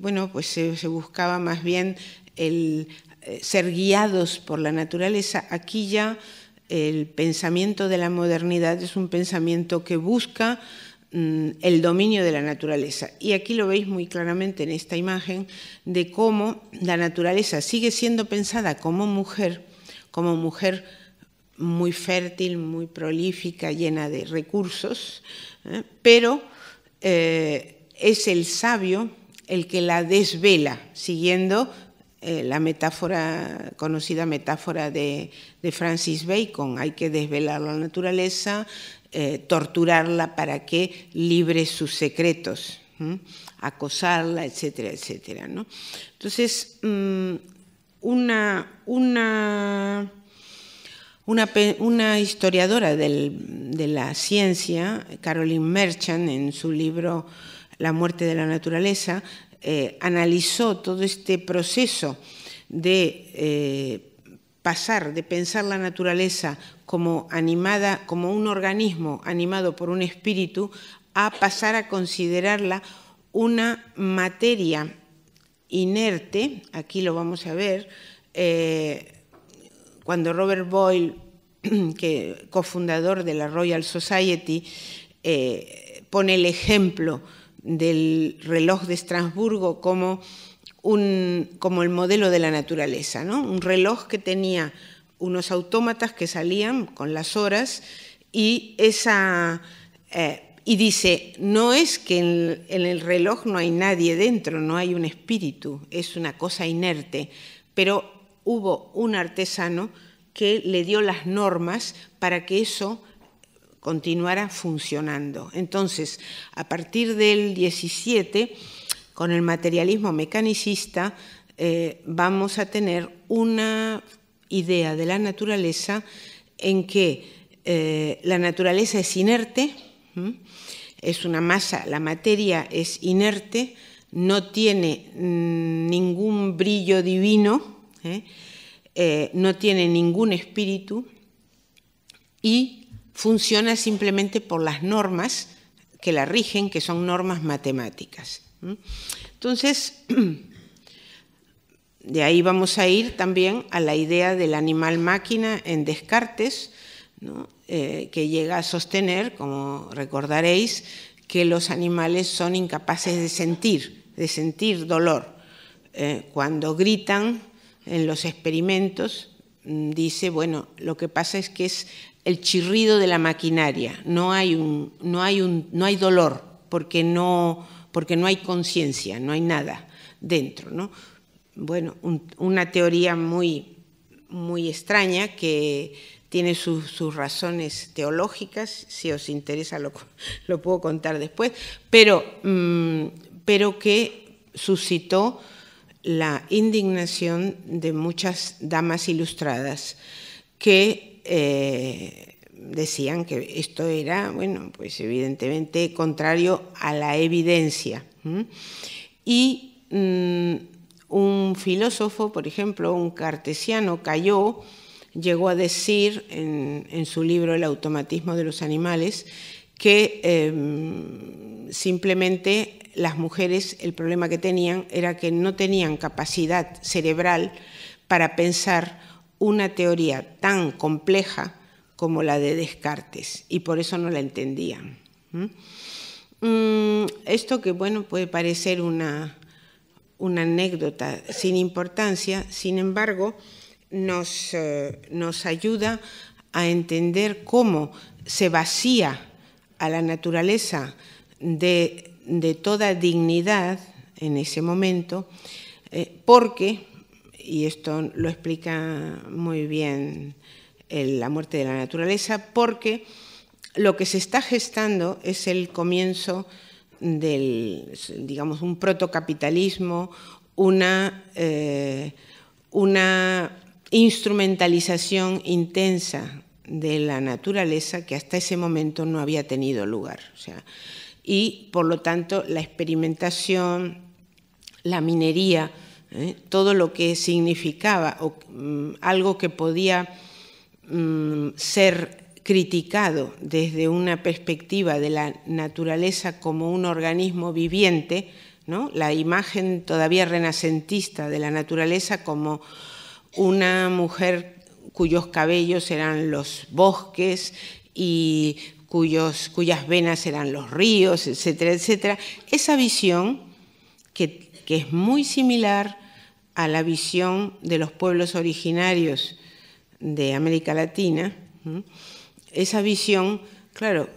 bueno, pues se, se buscaba más bien el ser guiados por la naturaleza, aquí ya el pensamiento de la modernidad es un pensamiento que busca mm, el dominio de la naturaleza. Y aquí lo veis muy claramente en esta imagen de cómo la naturaleza sigue siendo pensada como mujer, como mujer muy fértil, muy prolífica, llena de recursos, ¿eh? pero eh, es el sabio el que la desvela, siguiendo eh, la metáfora, conocida metáfora de, Francis Bacon, hay que desvelar la naturaleza, eh, torturarla para que libre sus secretos, acosarla, etcétera, etcétera. Entonces, mm, una, historiadora de la ciencia, Caroline Merchant, en su libro La muerte de la naturaleza, eh, analizó todo este proceso de eh, pasar, de pensar la naturaleza como animada, como un organismo animado por un espíritu, a pasar a considerarla una materia inerte, aquí lo vamos a ver, eh, cuando Robert Boyle, que cofundador de la Royal Society, pone el ejemplo del reloj de Estrasburgo como, un, como el modelo de la naturaleza, ¿no? un reloj que tenía unos autómatas que salían con las horas y esa... Eh, y dice, no es que en, en, el reloj no hay nadie dentro, no hay un espíritu, es una cosa inerte, pero hubo un artesano que le dio las normas para que eso continuará funcionando. Entonces, a partir del 17, con el materialismo mecanicista, eh, vamos a tener una idea de la naturaleza en que eh, la naturaleza es inerte, es una masa, la materia es inerte, no tiene mm, ningún brillo divino, ¿eh? no tiene ningún espíritu y funciona simplemente por las normas que la rigen, que son normas matemáticas. Entonces, de ahí vamos a ir también a la idea del animal máquina en Descartes, eh, que llega a sostener, como recordaréis, que los animales son incapaces de sentir, de sentir dolor. Eh, cuando gritan en los experimentos, mm, dice, bueno, lo que pasa es que es el chirrido de la maquinaria, no hay, un, no hay, un, no hay dolor porque no, porque no hay conciencia, no hay nada dentro. ¿no? Bueno, una teoría muy, muy extraña que tiene sus razones teológicas, si os interesa lo, lo puedo contar después, pero, mm, pero que suscitó la indignación de muchas damas ilustradas que eh, decían que esto era, bueno, pues evidentemente contrario a la evidencia. Y mm, un filósofo, por ejemplo, un cartesiano, Cayó, llegó a decir en, su libro El automatismo de los animales que em, simplemente las mujeres el problema que tenían era que no tenían capacidad cerebral para pensar una teoría tan compleja como la de Descartes y por eso no la entendían. Mm, esto que bueno puede parecer una, una anécdota sin importancia, sin embargo, nos, eh, nos ayuda a entender cómo se vacía a la naturaleza de, toda dignidad en ese momento, eh, porque y esto lo explica muy bien la muerte de la naturaleza, porque lo que se está gestando es el comienzo del, digamos, un protocapitalismo, una, eh, una instrumentalización intensa de la naturaleza que hasta ese momento no había tenido lugar. y por lo tanto la experimentación, la minería, ¿eh? todo lo que significaba o, mm, algo que podía mm, ser criticado desde una perspectiva de la naturaleza como un organismo viviente, ¿no? la imagen todavía renacentista de la naturaleza como una mujer cuyos cabellos eran los bosques y cuyos, cuyas venas eran los ríos, etcétera, etcétera. Esa visión que que es muy similar a la visión de los pueblos originarios de América Latina, esa visión, claro,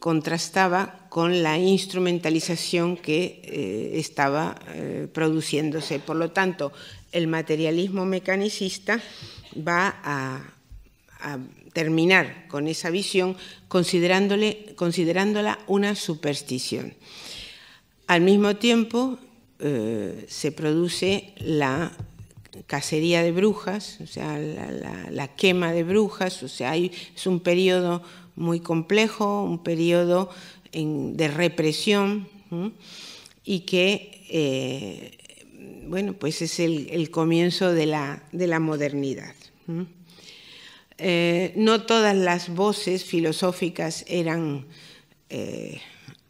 contrastaba con la instrumentalización que eh, estaba eh, produciéndose. Por lo tanto, el materialismo mecanicista va a, terminar con esa visión considerándola una superstición. Al mismo tiempo, eh, se produce la cacería de brujas, o sea, la, quema de brujas, o sea, es un periodo muy complejo, un periodo de represión y que, eh, bueno, pues es el, comienzo de la, de la modernidad. Eh, no todas las voces filosóficas eran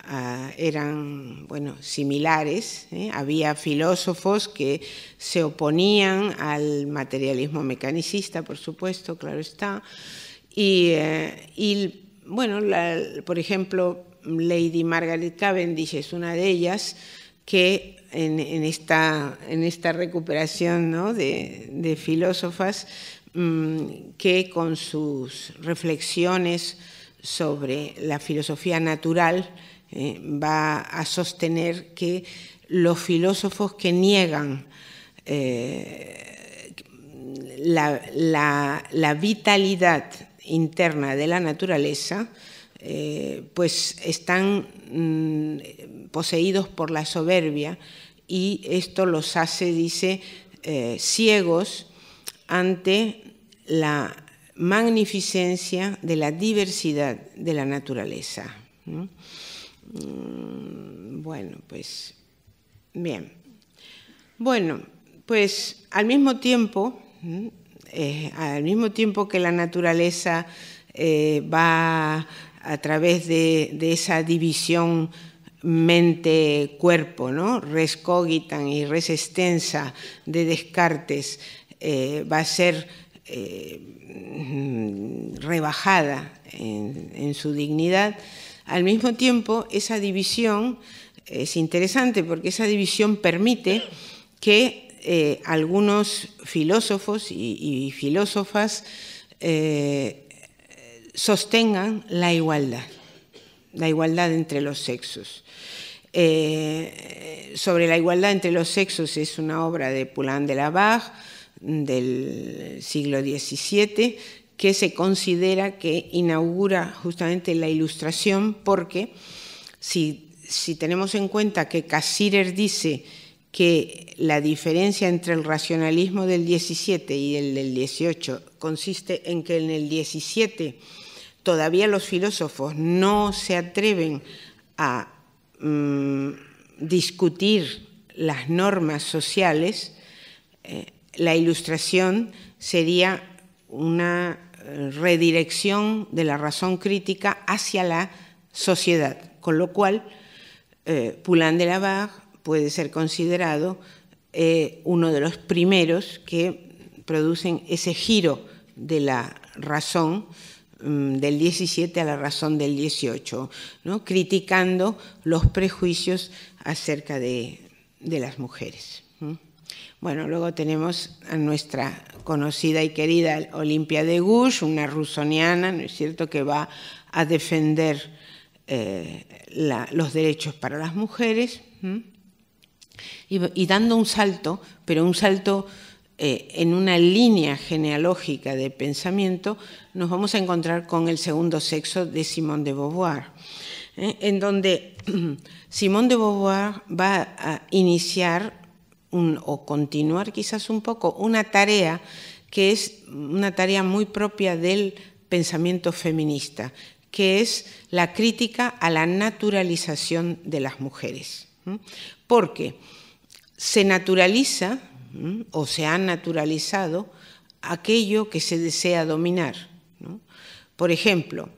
Ah, eran bueno, similares. ¿eh? Había filósofos que se oponían al materialismo mecanicista, por supuesto, claro está. Y, eh, bueno, por ejemplo, Lady Margaret Cavendish es una de ellas que en, esta, en esta, recuperación de, filósofas mm, que con sus reflexiones sobre la filosofía natural eh, va a sostener que los filósofos que niegan eh, la, vitalidad interna de la naturaleza, eh, pues están mm, poseídos por la soberbia y esto los hace, dice, ciegos ante la magnificencia de la diversidad de la naturaleza. Mm, bueno, pues bien. Bueno, pues al mismo tiempo, eh, al mismo tiempo que la naturaleza eh, va a través de, esa división mente-cuerpo, ¿no? Res cogitan y res extensa de Descartes eh, va a ser mm, rebajada en su dignidad al mismo tiempo, esa división es interesante porque esa división permite que eh, algunos filósofos y, filósofas eh, sostengan la igualdad, la igualdad entre los sexos. Eh, sobre la igualdad entre los sexos es una obra de Poulain de la del siglo XVII que se considera que inaugura justamente la ilustración, porque si, si tenemos en cuenta que Cassirer dice que la diferencia entre el racionalismo del 17 y el del 18 consiste en que en el 17 todavía los filósofos no se atreven a mm, discutir las normas sociales, eh, la ilustración sería una redirección de la razón crítica hacia la sociedad, con lo cual eh, Poulain de Labarre puede ser considerado eh, uno de los primeros que producen ese giro de la razón mm, del 17 a la razón del 18, criticando los prejuicios acerca de las mujeres. Bueno, luego tenemos a nuestra conocida y querida Olimpia de Gush, una rusoniana, ¿no es cierto?, que va a defender eh, los derechos para las mujeres y, dando un salto, pero un salto eh, en una línea genealógica de pensamiento, nos vamos a encontrar con el segundo sexo de Simone de Beauvoir, ¿eh? en donde Simone de Beauvoir va a iniciar o continuar quizás un poco una tarea que es una tarea muy propia del pensamiento feminista, que es la crítica a la naturalización de las mujeres. Porque se naturaliza o se ha naturalizado aquello que se desea dominar. Por ejemplo,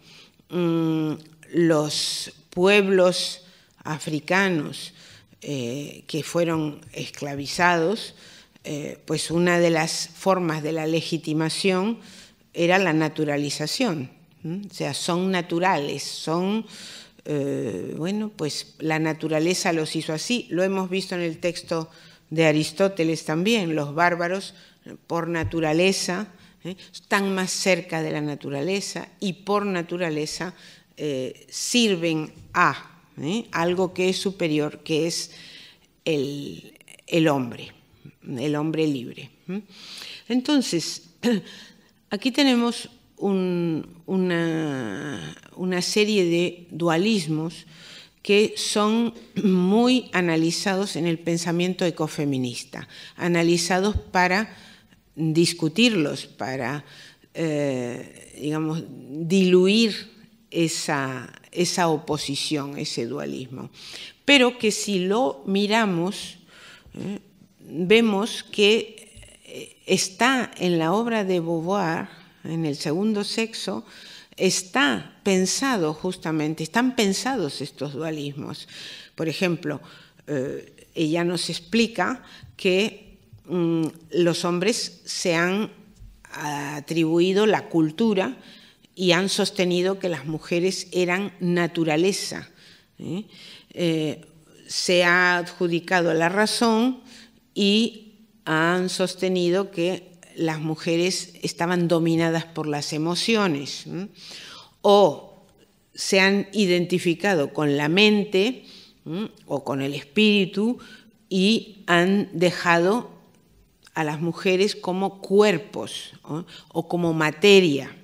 mm, los pueblos africanos, eh, que fueron esclavizados, eh, pues una de las formas de la legitimación era la naturalización. O sea, son naturales, son, eh, bueno, pues la naturaleza los hizo así. Lo hemos visto en el texto de Aristóteles también, los bárbaros por naturaleza, están más cerca de la naturaleza y por naturaleza sirven a algo que es superior, que es el, hombre, el hombre libre. Entonces, aquí tenemos una, serie de dualismos que son muy analizados en el pensamiento ecofeminista, analizados para discutirlos, para, eh, digamos, diluir esa, esa oposición, ese dualismo. Pero que si lo miramos, ¿eh? vemos que eh, está en la obra de Beauvoir, en el segundo sexo, está pensado justamente, están pensados estos dualismos. Por ejemplo, eh, ella nos explica que mm, los hombres se han atribuido la cultura y han sostenido que las mujeres eran naturaleza. ¿eh? Eh, se ha adjudicado la razón y han sostenido que las mujeres estaban dominadas por las emociones o se han identificado con la mente o con el espíritu y han dejado a las mujeres como cuerpos o como materia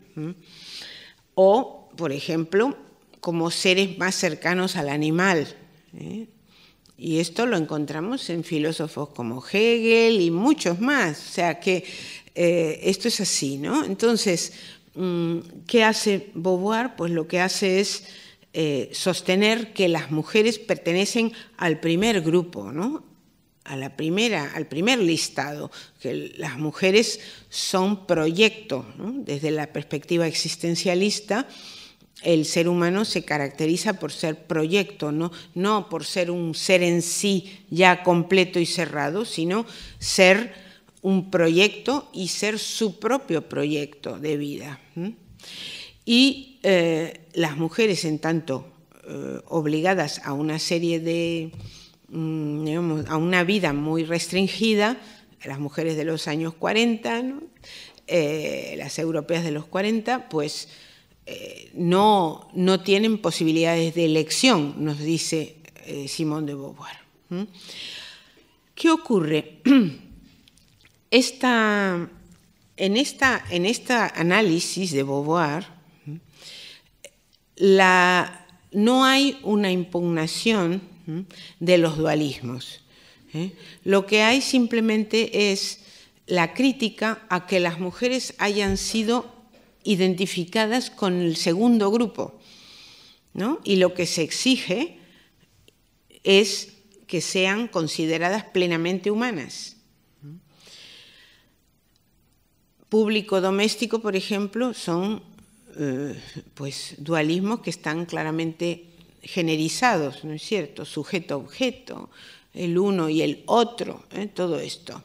o, por ejemplo, como seres más cercanos al animal. ¿eh? Y esto lo encontramos en filósofos como Hegel y muchos más. O sea que eh, esto es así, ¿no? Entonces, mm, ¿qué hace Beauvoir? Pues lo que hace es eh, sostener que las mujeres pertenecen al primer grupo, ¿no? la primera, al primer listado, que las mujeres son proyecto. Desde la perspectiva existencialista, el ser humano se caracteriza por ser proyecto, ¿no? por ser un ser en sí ya completo y cerrado, sino ser un proyecto y ser su propio proyecto de vida. Y eh, las mujeres, en tanto eh, obligadas a una serie de Mm, a una vida muy restringida, las mujeres de los años 40, eh, las europeas de los 40, pues eh, no, no tienen posibilidades de elección, nos dice eh, Simón de Beauvoir. ¿Qué ocurre? en, esta, en este análisis de Beauvoir, la, no hay una impugnación de los dualismos. ¿eh? Lo que hay simplemente es la crítica a que las mujeres hayan sido identificadas con el segundo grupo. ¿no? Y lo que se exige es que sean consideradas plenamente humanas. Público doméstico, por ejemplo, son eh, pues dualismos que están claramente generizados, ¿no es cierto? Sujeto-objeto, el uno y el otro, ¿eh? todo esto.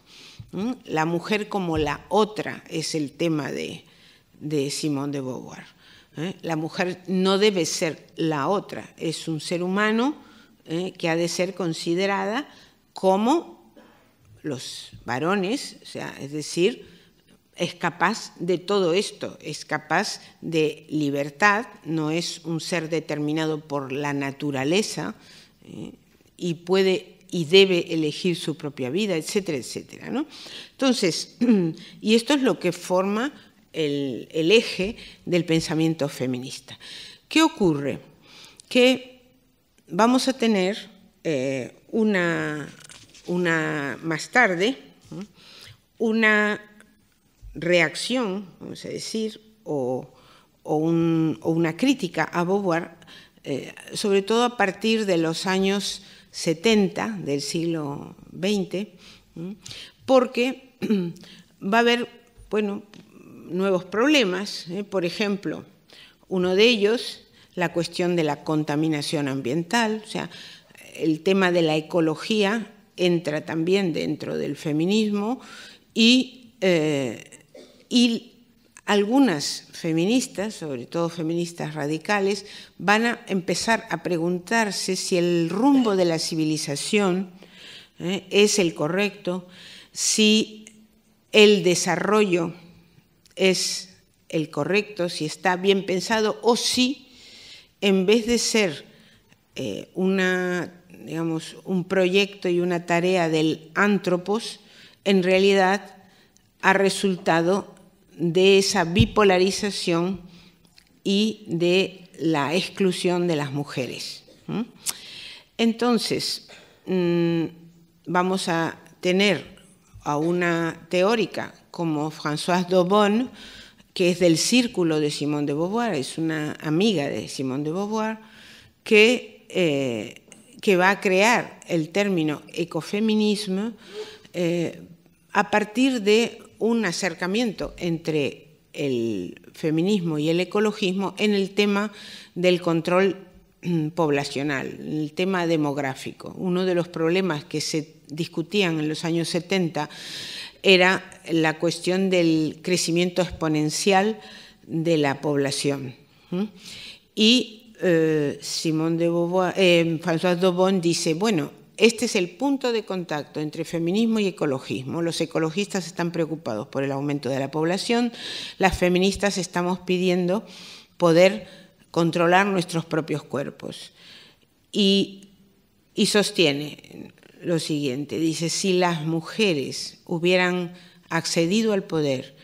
La mujer como la otra es el tema de, de Simone de Beauvoir. ¿eh? La mujer no debe ser la otra, es un ser humano ¿eh? que ha de ser considerada como los varones, es decir, es capaz de todo esto, es capaz de libertad, no es un ser determinado por la naturaleza eh, y puede y debe elegir su propia vida, etcétera, etcétera. Entonces, y esto es lo que forma el, eje del pensamiento feminista. ¿Qué ocurre? Que vamos a tener eh, una, una más tarde, una reacción, vamos a decir, o, una crítica a Beauvoir, eh, sobre todo a partir de los años 70 del siglo XX, porque va a haber, bueno, nuevos problemas. ¿eh? Por ejemplo, uno de ellos, la cuestión de la contaminación ambiental, o sea, el tema de la ecología entra también dentro del feminismo y eh, y algunas feministas, sobre todo feministas radicales, van a empezar a preguntarse si el rumbo de la civilización eh, es el correcto, si el desarrollo es el correcto, si está bien pensado o si en vez de ser eh, una, digamos, un proyecto y una tarea del antropos, en realidad ha resultado de esa bipolarización y de la exclusión de las mujeres. Entonces, mm, vamos a tener a una teórica como Françoise Dobon que es del círculo de Simone de Beauvoir, es una amiga de Simone de Beauvoir, que, eh, que va a crear el término ecofeminismo eh, a partir de un acercamiento entre el feminismo y el ecologismo en el tema del control mm, poblacional, el tema demográfico. Uno de los problemas que se discutían en los años 70 era la cuestión del crecimiento exponencial de la población. Y eh, de Beauvoir, eh, François Dobon dice, bueno, este es el punto de contacto entre feminismo y ecologismo. Los ecologistas están preocupados por el aumento de la población, las feministas estamos pidiendo poder controlar nuestros propios cuerpos. Y, sostiene lo siguiente, dice, si las mujeres hubieran accedido al poder,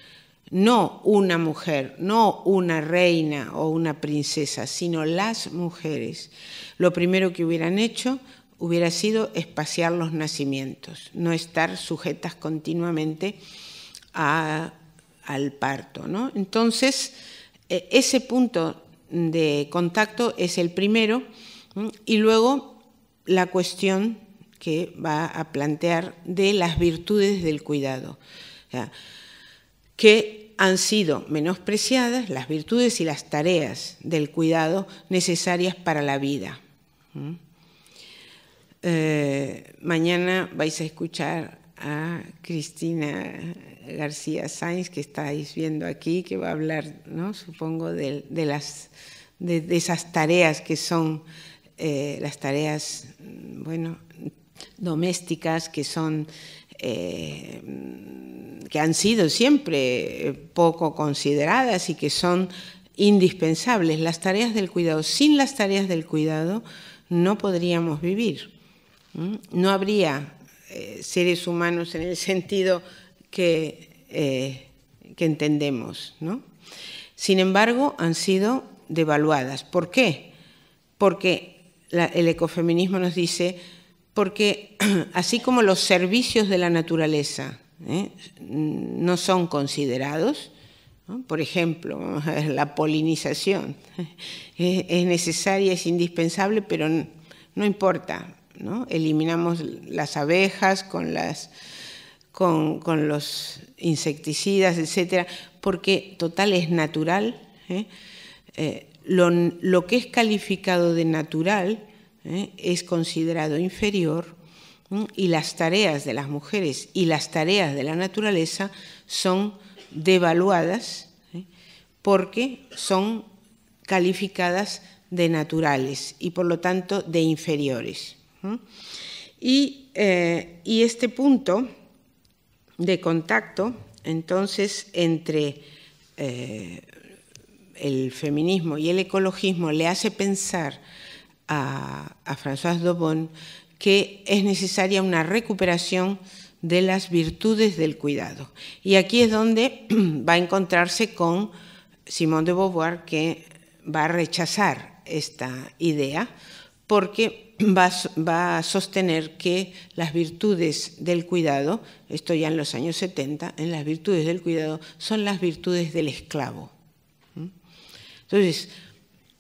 no una mujer, no una reina o una princesa, sino las mujeres, lo primero que hubieran hecho hubiera sido espaciar los nacimientos, no estar sujetas continuamente al parto. ¿no? Entonces, e, ese punto de contacto es el primero y luego la cuestión que va a plantear de las virtudes del cuidado, que han sido menospreciadas las virtudes y las tareas del cuidado necesarias para la vida. Eh, mañana vais a escuchar a Cristina García Sainz, que estáis viendo aquí, que va a hablar, supongo, de, esas tareas que son eh, las tareas bueno, domésticas, que son eh, que han sido siempre poco consideradas y que son indispensables, las tareas del cuidado. Sin las tareas del cuidado no podríamos vivir. No habría eh, seres humanos en el sentido eh, que, entendemos. ¿no? Sin embargo, han sido devaluadas. ¿Por qué? Porque el ecofeminismo nos dice, porque así como los servicios de la naturaleza ¿eh? no son considerados, por ejemplo, la polinización es necesaria, es indispensable, pero no importa, Eliminamos las abejas con, las, los insecticidas, etcétera, porque total es natural. ¿eh? Eh, lo, que es calificado de natural ¿eh? es considerado inferior y las tareas de las mujeres y las tareas de la naturaleza son devaluadas porque son calificadas de naturales y por lo tanto de inferiores. Eh, y, este punto de contacto, entonces, entre eh, el feminismo y el ecologismo, le hace pensar a, a François Dobon que es necesaria una recuperación de las virtudes del cuidado. Y aquí es donde va a encontrarse con Simone de Beauvoir, que va a rechazar esta idea, porque va, a sostener que las virtudes del cuidado, esto ya en los años 70, en las virtudes del cuidado son las virtudes del esclavo. Entonces,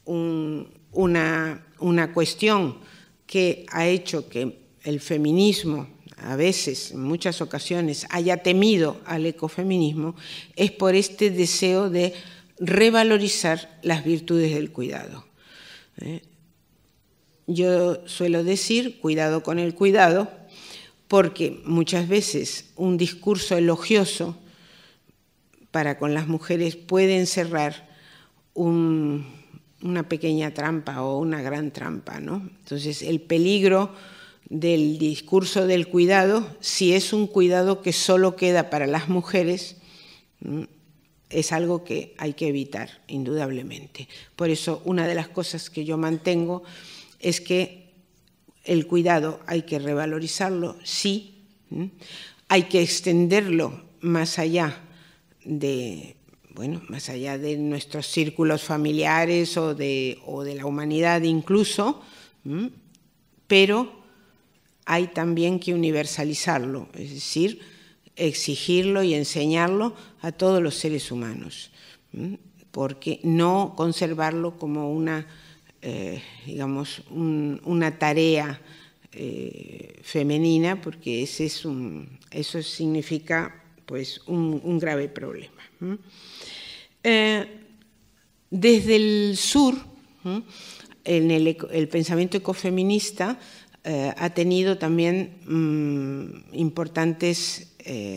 una, una cuestión que ha hecho que el feminismo a veces, en muchas ocasiones, haya temido al ecofeminismo, es por este deseo de revalorizar las virtudes del cuidado. ¿eh? Yo suelo decir, cuidado con el cuidado, porque muchas veces un discurso elogioso para con las mujeres puede encerrar una pequeña trampa o una gran trampa. ¿no? Entonces, el peligro del discurso del cuidado, si es un cuidado que solo queda para las mujeres, es algo que hay que evitar, indudablemente. Por eso, una de las cosas que yo mantengo es que el cuidado hay que revalorizarlo, sí, hay que extenderlo más allá de bueno, más allá de nuestros círculos familiares o de, o de la humanidad incluso, pero hay también que universalizarlo, es decir, exigirlo y enseñarlo a todos los seres humanos, porque no conservarlo como una eh, digamos, una tarea eh, femenina, porque ese es eso significa pues, un, grave problema. Eh, desde el sur, en el, pensamiento ecofeminista ha tenido también mm, importantes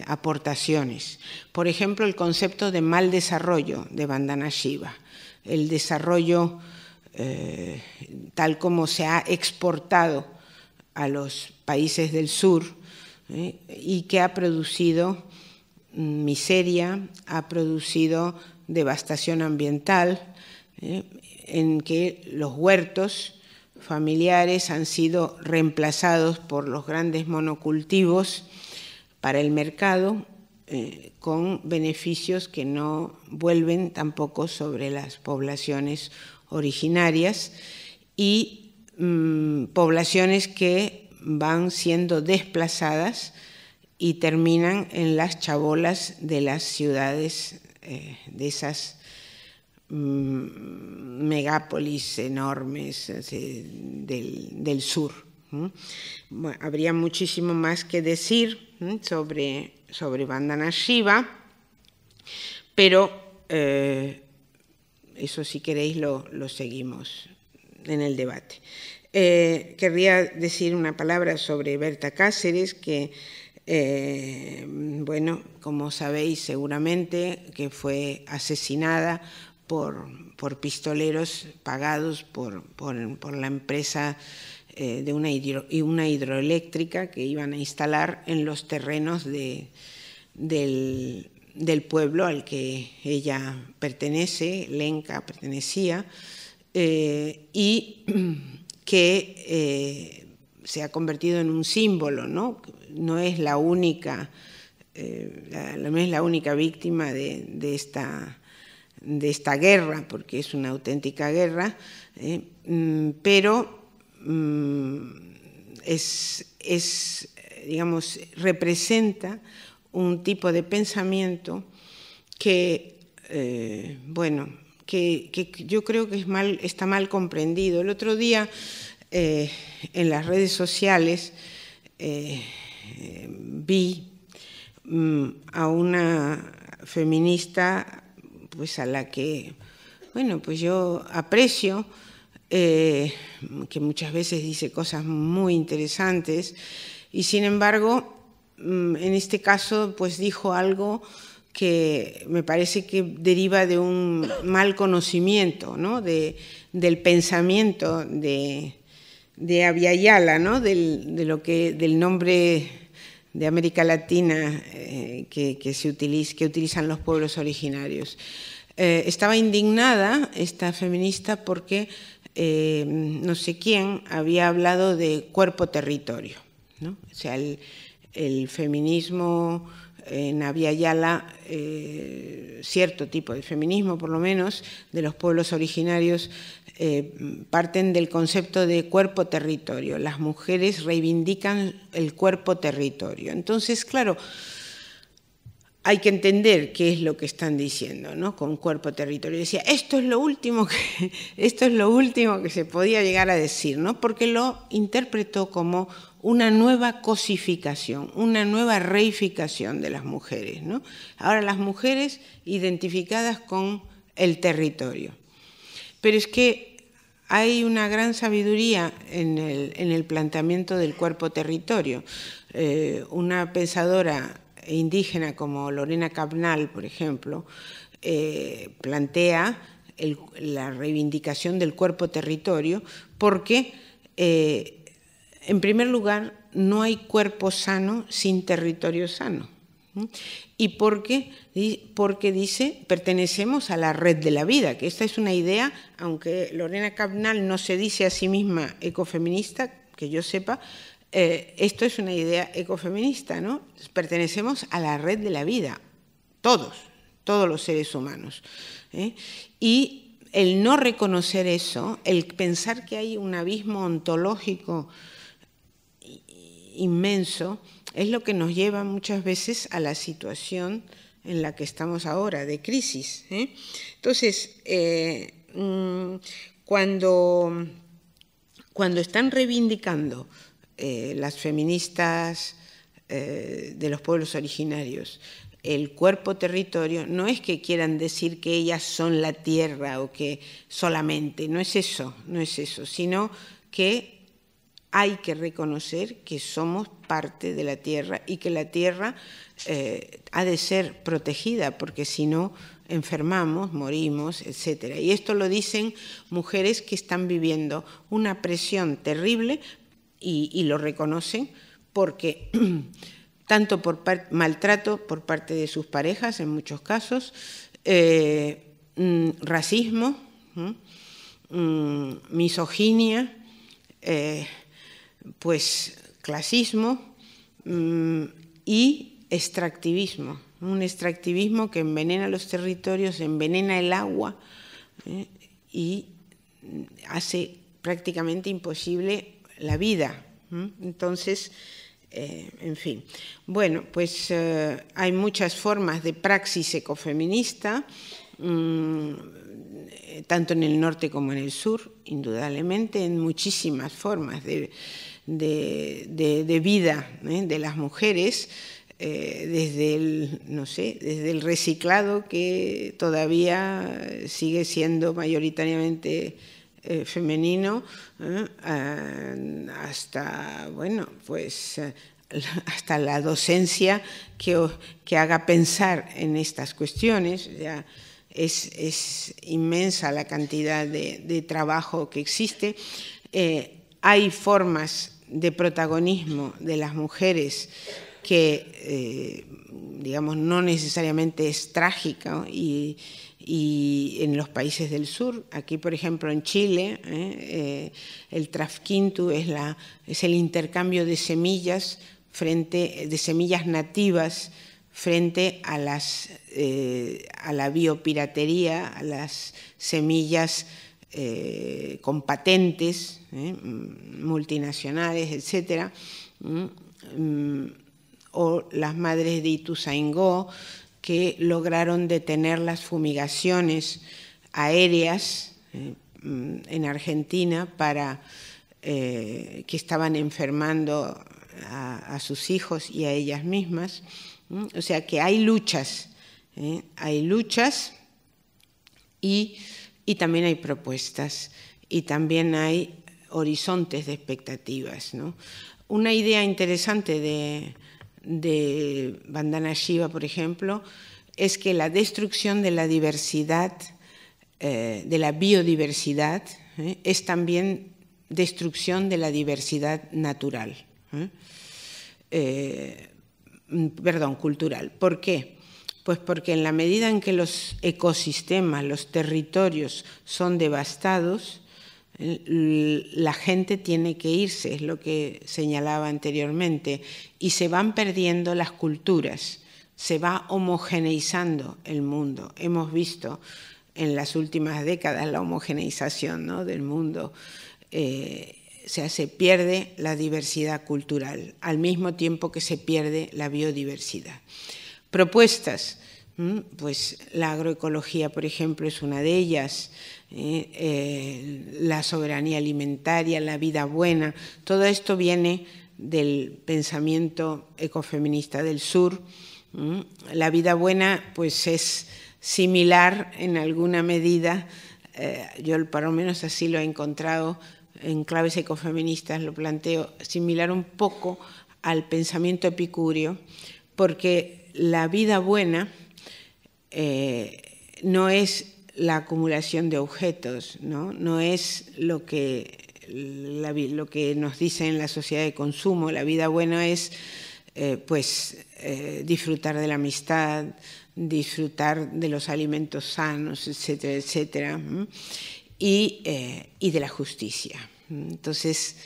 aportaciones. Por ejemplo, el concepto de mal desarrollo de Vandana Shiva, el desarrollo eh, tal como se ha exportado a los países del sur y que ha producido miseria, ha producido devastación ambiental, en que los huertos familiares han sido reemplazados por los grandes monocultivos para el mercado eh, con beneficios que no vuelven tampoco sobre las poblaciones originarias y mm, poblaciones que van siendo desplazadas y terminan en las chabolas de las ciudades, eh, de esas mm, megápolis enormes del, sur. habría muchísimo más que decir sobre, sobre Bandana Shiva, pero eh, eso si queréis lo, seguimos en el debate. Eh, querría decir una palabra sobre Berta Cáceres, que, eh, bueno, como sabéis seguramente, que fue asesinada por, pistoleros pagados por, la empresa eh, de una, una hidroeléctrica que iban a instalar en los terrenos de, del del pueblo al que ella pertenece, Lenca pertenecía, eh, y que eh, se ha convertido en un símbolo, ¿no? No es la única, eh, es la única víctima de, esta, guerra, porque es una auténtica guerra, mm, pero mm, es, digamos, representa un tipo de pensamiento que, eh, bueno, que, yo creo que es mal, está mal comprendido. El otro día eh, en las redes sociales eh, vi mm, a una feminista pues a la que, bueno, pues yo aprecio, que muchas veces dice cosas muy interesantes, y sin embargo Mm, en este caso pues dijo algo que me parece que deriva de un mal conocimiento, ¿no? del pensamiento de, de ¿no? del, de lo que, del nombre de América Latina eh, que, se utiliza, que utilizan los pueblos originarios. Eh, estaba indignada esta feminista porque eh, no sé quién había hablado de cuerpo-territorio. ¿no? O sea, el, el feminismo en Aviala, eh, cierto tipo de feminismo, por lo menos, de los pueblos originarios, eh, parten del concepto de cuerpo-territorio. Las mujeres reivindican el cuerpo-territorio. Entonces, claro, hay que entender qué es lo que están diciendo, ¿no? Con cuerpo-territorio. Decía, esto es lo último que, esto es lo último que se podía llegar a decir, ¿no? Porque lo interpretó como una nueva cosificación, una nueva reificación de las mujeres. ¿no? Ahora las mujeres identificadas con el territorio. Pero es que hay una gran sabiduría en el, planteamiento del cuerpo-territorio. Eh, una pensadora indígena como Lorena Cabnal, por ejemplo, eh, plantea la reivindicación del cuerpo-territorio porque eh, en primer lugar, no hay cuerpo sano sin territorio sano. ¿Y por qué? Porque dice, pertenecemos a la red de la vida, que esta es una idea, aunque Lorena Cabnal no se dice a sí misma ecofeminista, que yo sepa, eh, esto es una idea ecofeminista, ¿no? Pertenecemos a la red de la vida, todos, todos los seres humanos. ¿eh? Y el no reconocer eso, el pensar que hay un abismo ontológico, inmenso es lo que nos lleva muchas veces a la situación en la que estamos ahora, de crisis. ¿eh? Entonces, eh, mm, cuando, cuando están reivindicando eh, las feministas de los pueblos originarios el cuerpo territorio, no es que quieran decir que ellas son la tierra o que solamente, no es eso, no es eso, sino que hay que reconocer que somos parte de la tierra y que la tierra eh, ha de ser protegida, porque si no enfermamos, morimos, etc. Y esto lo dicen mujeres que están viviendo una presión terrible y, lo reconocen porque tanto por maltrato por parte de sus parejas en muchos casos, eh, mm, racismo, mm, misoginia, eh, pues clasismo mm, y extractivismo, un extractivismo que envenena los territorios, envenena el agua ¿eh? y hace prácticamente imposible la vida. Entonces, eh, en fin. Bueno, pues eh, hay muchas formas de praxis ecofeminista, mm, tanto en el norte como en el sur, indudablemente, en muchísimas formas de de, vida ¿eh? de las mujeres, eh, desde, el, no sé, desde el reciclado que todavía sigue siendo mayoritariamente eh, femenino, ah, hasta, bueno, pues hasta la docencia que, que haga pensar en estas cuestiones. Ya, es, inmensa la cantidad de, trabajo que existe. hay formas de protagonismo de las mujeres que, eh, digamos, no necesariamente es trágica y, en los países del sur. Aquí, por ejemplo, en Chile, ¿eh? Eh, el trafquintu es, la, es el intercambio de semillas frente de semillas nativas frente a, las, a la biopiratería, a las semillas eh, con patentes ¿eh? mm, multinacionales, etcétera, ¿Mm? Mm, o las madres de Ituzaingó que lograron detener las fumigaciones aéreas ¿eh? en Argentina para que estaban enfermando a, a, sus hijos y a ellas mismas. O sea que hay luchas, hay luchas y y también hay propuestas y también hay horizontes de expectativas. Una idea interesante de, Bandana Shiva, por ejemplo, es que la destrucción de la diversidad, eh, de la biodiversidad, ¿eh? es también destrucción de la diversidad natural, ¿eh? perdón, cultural. ¿Por qué? Pues porque en la medida en que los ecosistemas, los territorios son devastados, la gente tiene que irse, es lo que señalaba anteriormente, y se van perdiendo las culturas, se va homogeneizando el mundo. Hemos visto en las últimas décadas la homogeneización del mundo. o eh, sea, se pierde la diversidad cultural, al mismo tiempo que se pierde la biodiversidad propuestas. Pues la agroecología, por ejemplo, es una de ellas, ¿eh? Eh, la soberanía alimentaria, la vida buena, todo esto viene del pensamiento ecofeminista del sur. La vida buena pues es similar en alguna medida, eh, yo por lo menos así lo he encontrado en claves ecofeministas, lo planteo similar un poco al pensamiento epicúreo, porque la vida buena eh, no es la acumulación de objetos, ¿no? es lo que, lo que nos dice en la sociedad de consumo. La vida buena es eh, pues, eh, disfrutar de la amistad, disfrutar de los alimentos sanos, etcétera, etcétera, y, de la justicia. Entonces,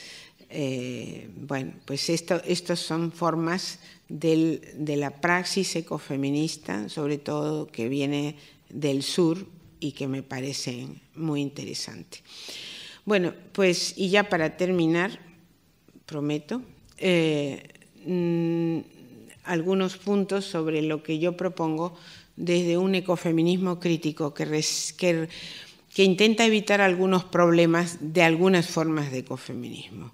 bueno, pues estas son formas de la praxis ecofeminista, sobre todo que viene del sur y que me parece muy interesante. Bueno, pues y ya para terminar, prometo, eh, mm, algunos puntos sobre lo que yo propongo desde un ecofeminismo crítico que intenta evitar algunos problemas de algunas formas de ecofeminismo.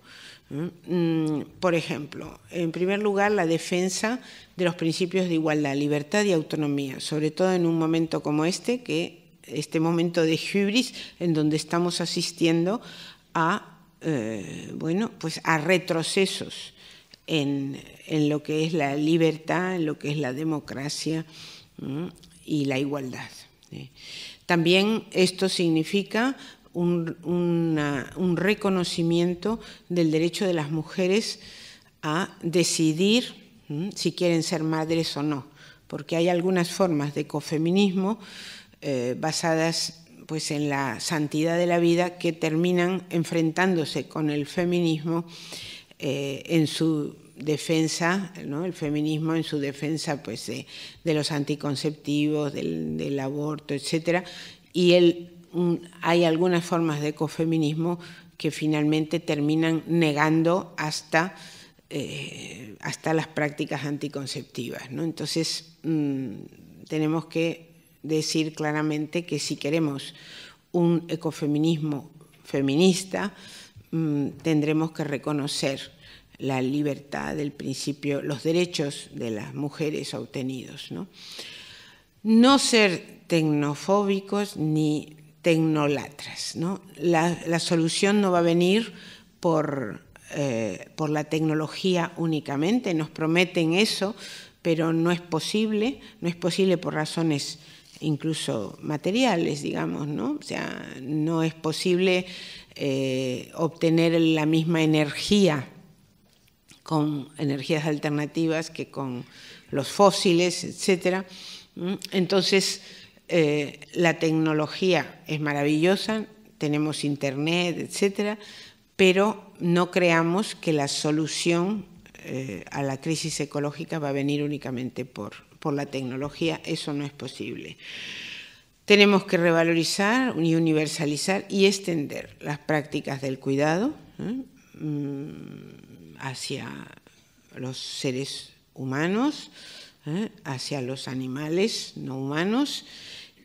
Mm, por ejemplo, en primer lugar, la defensa de los principios de igualdad, libertad y autonomía, sobre todo en un momento como este, que este momento de hubris en donde estamos asistiendo a, eh, bueno, pues a retrocesos en, en, lo que es la libertad, en lo que es la democracia mm, y la igualdad. También esto significa un, reconocimiento del derecho de las mujeres a decidir si quieren ser madres o no, porque hay algunas formas de ecofeminismo eh, basadas pues en la santidad de la vida que terminan enfrentándose con el feminismo eh, en su defensa, ¿no? el feminismo en su defensa pues, de, los anticonceptivos, del, del aborto, etcétera, y el hay algunas formas de ecofeminismo que finalmente terminan negando hasta, eh, hasta las prácticas anticonceptivas. ¿no? Entonces, mm, tenemos que decir claramente que si queremos un ecofeminismo feminista, mm, tendremos que reconocer la libertad, del principio, los derechos de las mujeres obtenidos. No, no ser tecnofóbicos ni tecnolatras. ¿no? La, la, solución no va a venir por, eh, por la tecnología únicamente, nos prometen eso, pero no es posible, no es posible por razones incluso materiales, digamos, ¿no? O sea, no es posible eh, obtener la misma energía con energías alternativas que con los fósiles, etcétera. Entonces, eh, la tecnología es maravillosa, tenemos internet, etcétera, pero no creamos que la solución eh, a la crisis ecológica va a venir únicamente por, la tecnología, eso no es posible. Tenemos que revalorizar y universalizar y extender las prácticas del cuidado ¿eh? mm, hacia los seres humanos, ¿eh? hacia los animales no humanos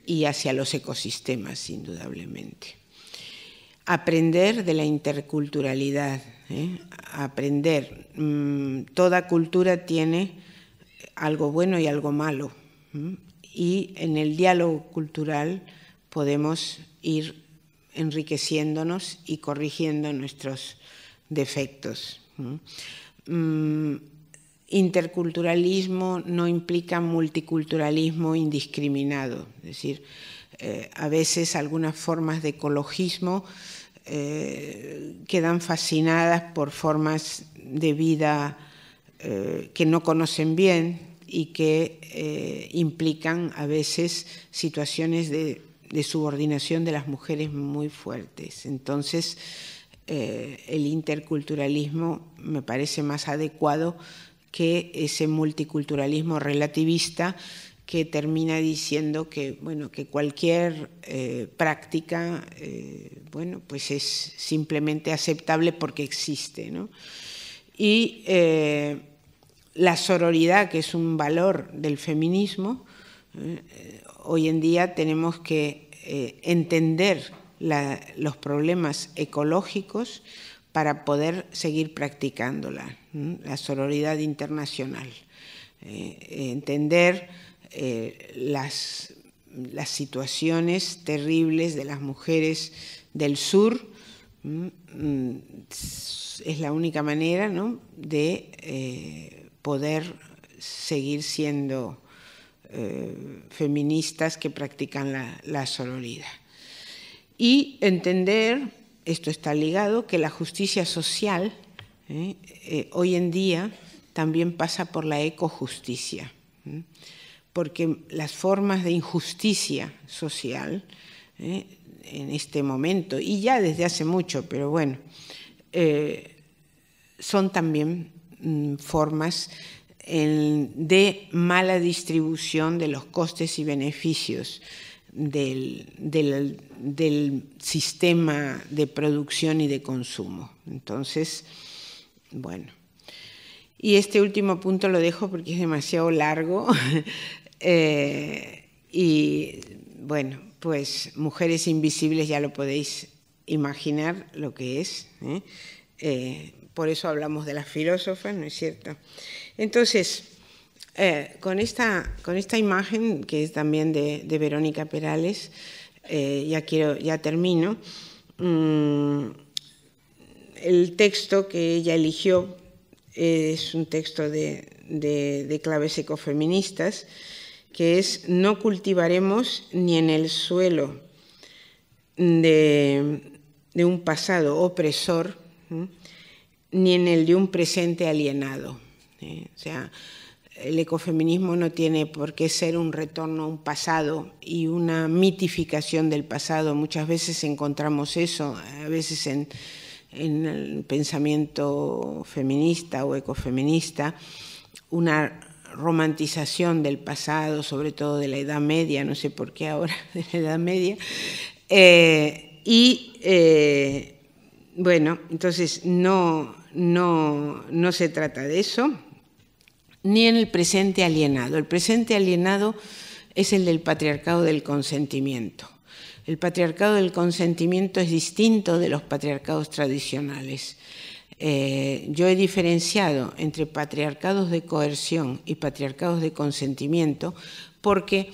y hacia los ecosistemas, indudablemente. Aprender de la interculturalidad, ¿eh? aprender. Mm, toda cultura tiene algo bueno y algo malo. Y en el diálogo cultural podemos ir enriqueciéndonos y corrigiendo nuestros defectos interculturalismo no implica multiculturalismo indiscriminado. Es decir, eh, a veces algunas formas de ecologismo eh, quedan fascinadas por formas de vida eh, que no conocen bien y que implican a veces situaciones de, subordinación de las mujeres muy fuertes. Entonces, el interculturalismo me parece más adecuado que ese multiculturalismo relativista que termina diciendo que, bueno, que cualquier eh, práctica eh, bueno, pues es simplemente aceptable porque existe. Y eh, la sororidad, que es un valor del feminismo, hoy en día tenemos que entender los problemas ecológicos para poder seguir practicándola la sororidad internacional, eh, entender eh, las, situaciones terribles de las mujeres del sur mm, es la única manera de eh, poder seguir siendo feministas que practican la, la sororidad. Y entender, esto está ligado, que la justicia social ¿eh? Eh, hoy en día también pasa por la ecojusticia, ¿eh? porque las formas de injusticia social en este momento, y ya desde hace mucho, pero bueno, son también mm, formas de mala distribución de los costes y beneficios del, del, sistema de producción y de consumo. Entonces, bueno, y este último punto lo dejo porque es demasiado largo. Eh, y bueno, pues mujeres invisibles ya lo podéis imaginar lo que es. ¿eh? Eh, por eso hablamos de las filósofas, ¿no es cierto? Entonces, con, esta, con esta imagen, que es también de, Verónica Perales, ya, quiero, ya termino. Mm, el texto que ella eligió eh, es un texto de, claves ecofeministas, que es No cultivaremos ni en el suelo de, un pasado opresor, ni en el de un presente alienado. ¿eh? O sea, el ecofeminismo no tiene por qué ser un retorno a un pasado y una mitificación del pasado. Muchas veces encontramos eso, a veces en en el pensamiento feminista o ecofeminista una romantización del pasado, sobre todo de la Edad Media, no sé por qué ahora, de la Edad Media. Eh, y eh, bueno, entonces no, no, no se trata de eso, ni en el presente alienado. El presente alienado es el del patriarcado del consentimiento. El patriarcado del consentimiento es distinto de los patriarcados tradicionales. Eh, yo he diferenciado entre patriarcados de coerción y patriarcados de consentimiento porque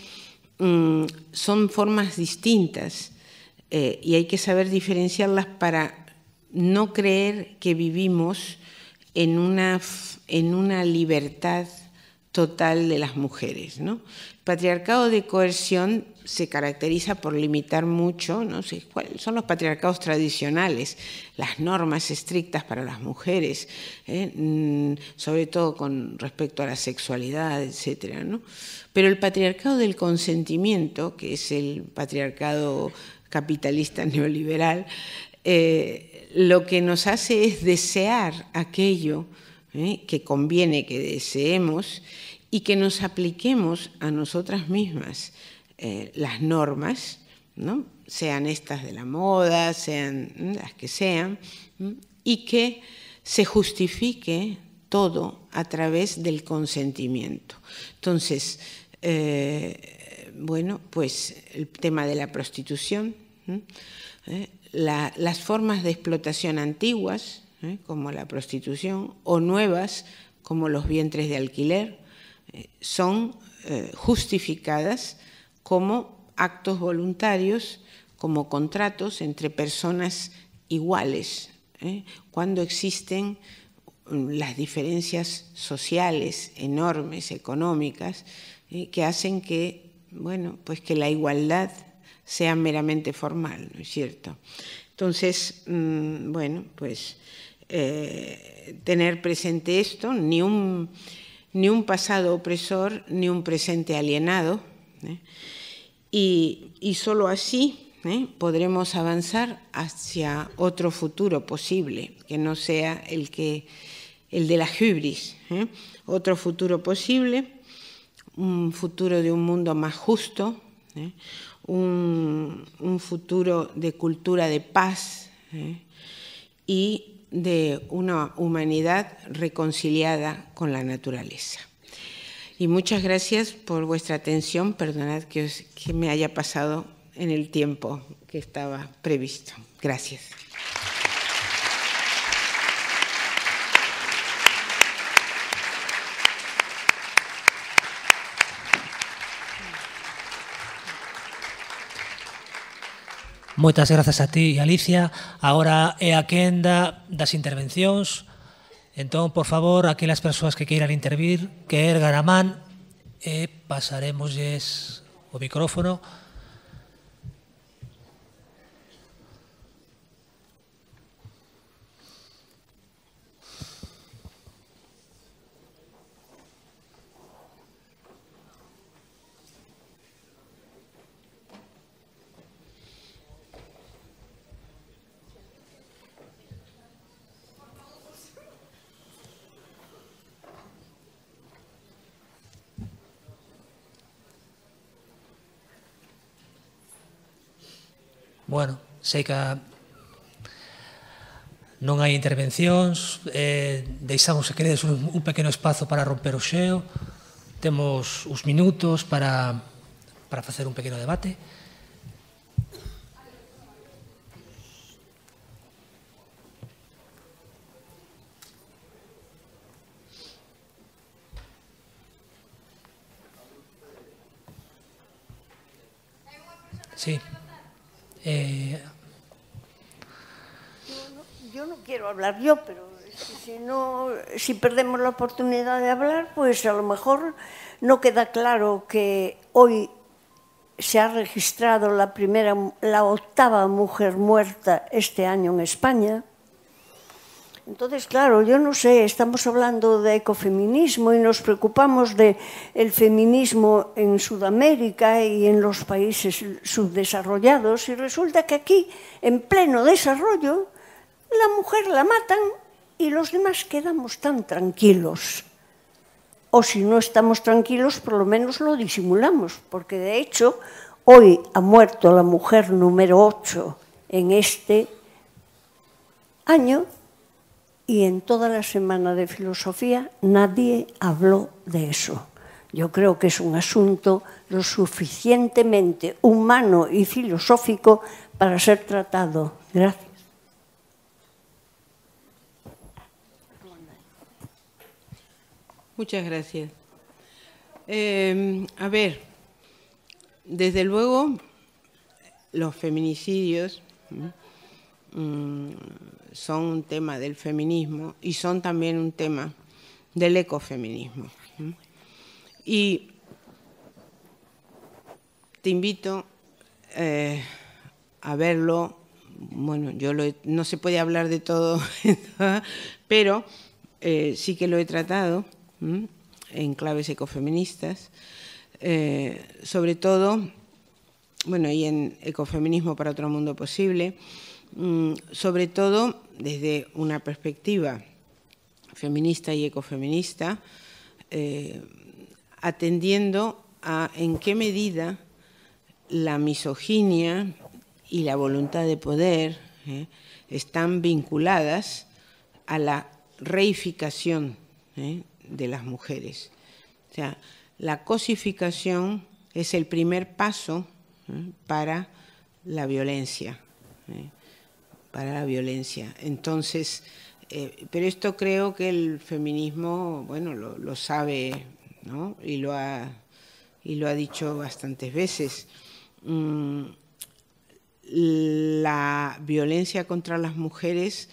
mm, son formas distintas eh, y hay que saber diferenciarlas para no creer que vivimos en una, en una libertad total de las mujeres. ¿no? patriarcado de coerción se caracteriza por limitar mucho, ¿no? son los patriarcados tradicionales, las normas estrictas para las mujeres, ¿eh? mm, sobre todo con respecto a la sexualidad, etc. Pero el patriarcado del consentimiento, que es el patriarcado capitalista neoliberal, eh, lo que nos hace es desear aquello ¿eh? que conviene que deseemos y que nos apliquemos a nosotras mismas eh, las normas, sean estas de la moda, sean las que sean, y que se justifique todo a través del consentimiento. Entonces, eh, bueno, pues el tema de la prostitución, eh, las formas de explotación antiguas, como la prostitución, o nuevas, como los vientres de alquiler, son justificadas como actos voluntarios, como contratos entre personas iguales, ¿eh? cuando existen mm, las diferencias sociales enormes, económicas, eh, que hacen que, pues que la igualdad sea meramente formal, ¿no es cierto? Entonces, mm, bueno, pues eh, tener presente esto, ni ni un pasado opresor, ni un presente alienado, ¿eh? Y, solo así ¿eh? podremos avanzar hacia otro futuro posible, que no sea el, que, el de la hubris. ¿eh? Otro futuro posible, un futuro de un mundo más justo, un, futuro de cultura de paz y de una humanidad reconciliada con la naturaleza. Y muchas gracias por vuestra atención. Perdonad que, que me haya pasado en el tiempo que estaba previsto. Gracias. Muchas gracias a ti, Alicia. Ahora he a las das intervenciones. Entón, por favor, aquelas persoas que queiran intervir, que ergan a man e pasaremos o micrófono bueno, sei que non hai intervencións, eh, deixamos, se queredes, un, un pequeno espazo para romper o xeo, temos uns minutos para, para facer un pequeno debate. Sí. Eh, yo, no, quiero hablar yo, pero si si perdemos la oportunidad de hablar, pues a lo mejor no queda claro que hoy se ha registrado la primera, la octava mujer muerta este año en España. Entonces, claro, yo no sé, estamos hablando de ecofeminismo y nos preocupamos del feminismo en Sudamérica y en los países subdesarrollados y resulta que aquí, en pleno desarrollo, la mujer la matan y los demás quedamos tan tranquilos. O si no estamos tranquilos, por lo menos lo disimulamos, porque de hecho hoy ha muerto la mujer número 8 en este año y en toda la semana de filosofía nadie habló de eso. Yo creo que es un asunto lo suficientemente humano y filosófico para ser tratado. Gracias. Muchas gracias. Em, a ver, desde luego, los feminicidios Mm, son un tema del feminismo y son también un tema del ecofeminismo. Y te invito eh, a verlo. Bueno, yo no se puede hablar de todo, pero eh, sí que lo he tratado en claves ecofeministas, eh, sobre todo, bueno, y en Ecofeminismo para otro mundo posible. Mm, sobre todo desde una perspectiva feminista y ecofeminista, eh, atendiendo a en qué medida la misoginia y la voluntad de poder eh, están vinculadas a la reificación eh, de las mujeres. O sea, la cosificación es el primer paso para la violencia para la violencia. Entonces, eh, pero esto creo que el feminismo, bueno, lo, sabe, ¿no? Y lo ha, y lo ha dicho bastantes veces. Mm, la violencia contra las mujeres,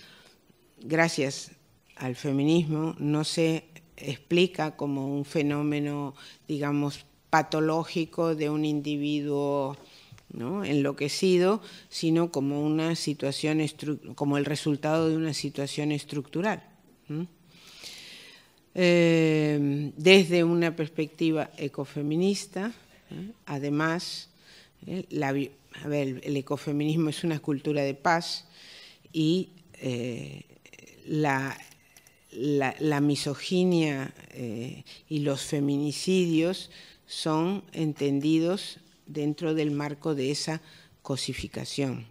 gracias al feminismo, no se explica como un fenómeno, digamos, patológico de un individuo ¿no? enloquecido, sino como, una situación como el resultado de una situación estructural. Eh, desde una perspectiva ecofeminista, ¿eh? además, ¿eh? el ecofeminismo es una cultura de paz y la, misoginia y los feminicidios son entendidos dentro del marco de esa cosificación,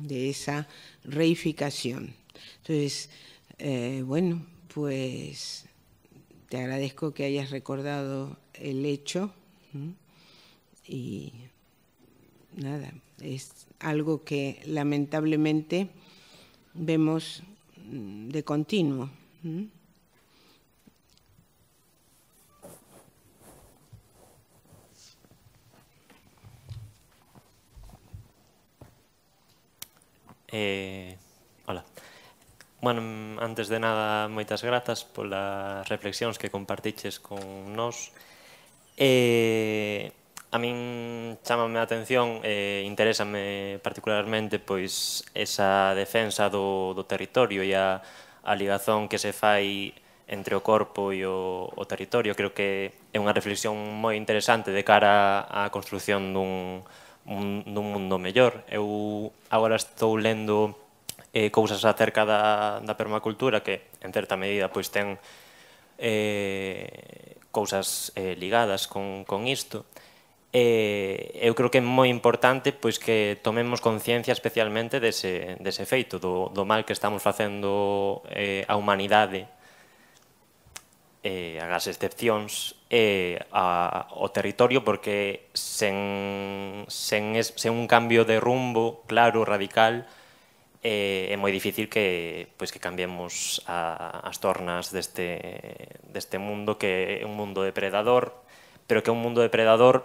de esa reificación. Entonces, eh, bueno, pues te agradezco que hayas recordado el hecho y nada, es algo que lamentablemente vemos mm, de continuo. Eh, hola. Bueno, antes de nada, moitas grazas polas reflexións que compartiches con nós. Eh, a min chamame a atención e eh, interésame particularmente pois esa defensa do, do territorio e a, a ligazón que se fai entre o corpo e o, o territorio. Creo que é unha reflexión moi interesante de cara á construción dun, un, dun mundo mellor. Eu agora estou lendo eh, cousas acerca da, da permacultura que, en certa medida, pois ten eh, cousas eh, ligadas con, con isto. Eh, eu creo que é moi importante pois que tomemos conciencia especialmente dese, dese feito, do, do mal que estamos facendo eh, a humanidade eh, as excepcións eh, a, o territorio porque sen, sen, es, sen un cambio de rumbo claro, radical, eh, é moi difícil que pois que cambiemos a, as tornas deste, deste mundo que é un mundo depredador, pero que é un mundo depredador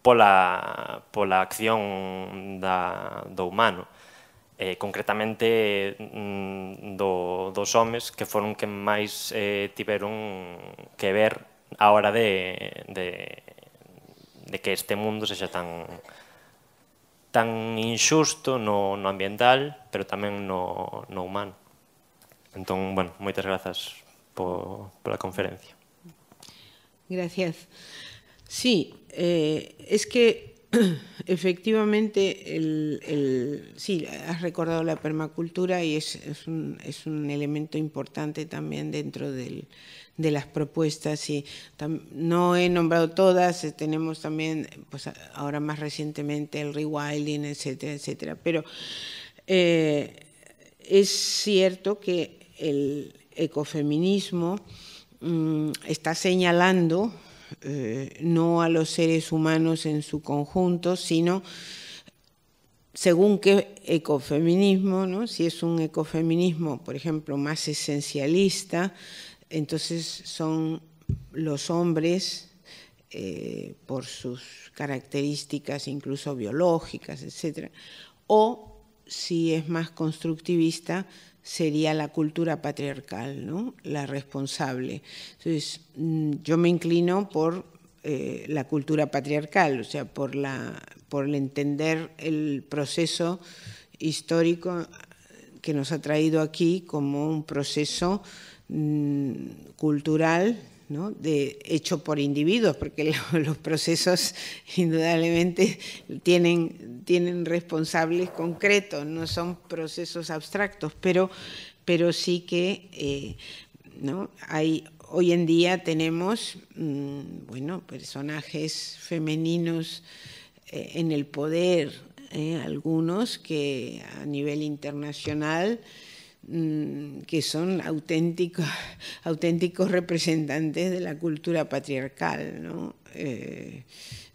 pola, pola acción da, do humano eh, concretamente mm, do, dos homes que foron que máis eh, tiveron que ver a hora de, de, de que este mundo sexa tan tan inxusto no, no ambiental, pero tamén no, no humano. Entón, bueno, moitas grazas po, pola conferencia. Gracias. Sí, eh, es que efectivamente, sí, has recordado la permacultura y es, un, elemento importante también dentro de las propuestas. Y no he nombrado todas, eh, tenemos también, pues ahora más recientemente, el rewilding, etcétera, etcétera. Pero eh, es cierto que el ecofeminismo mm, está señalando eh, no a los seres humanos en su conjunto, sino según qué ecofeminismo, ¿no? si es un ecofeminismo, por ejemplo, más esencialista, entonces son los hombres eh, por sus características incluso biológicas, etc. O si es más constructivista, sería la cultura patriarcal, la responsable. Entonces, mm, yo me inclino por eh, la cultura patriarcal, o sea, por, la, por el entender el proceso histórico que nos ha traído aquí como un proceso mm, cultural de, hecho por individuos, porque los procesos indudablemente tienen, responsables concretos, no son procesos abstractos, pero, sí que eh, hay, hoy en día tenemos mm, bueno, personajes femeninos eh, en el poder, eh, algunos que a nivel internacional Mm, que son auténticos, auténticos representantes de la cultura patriarcal, eh,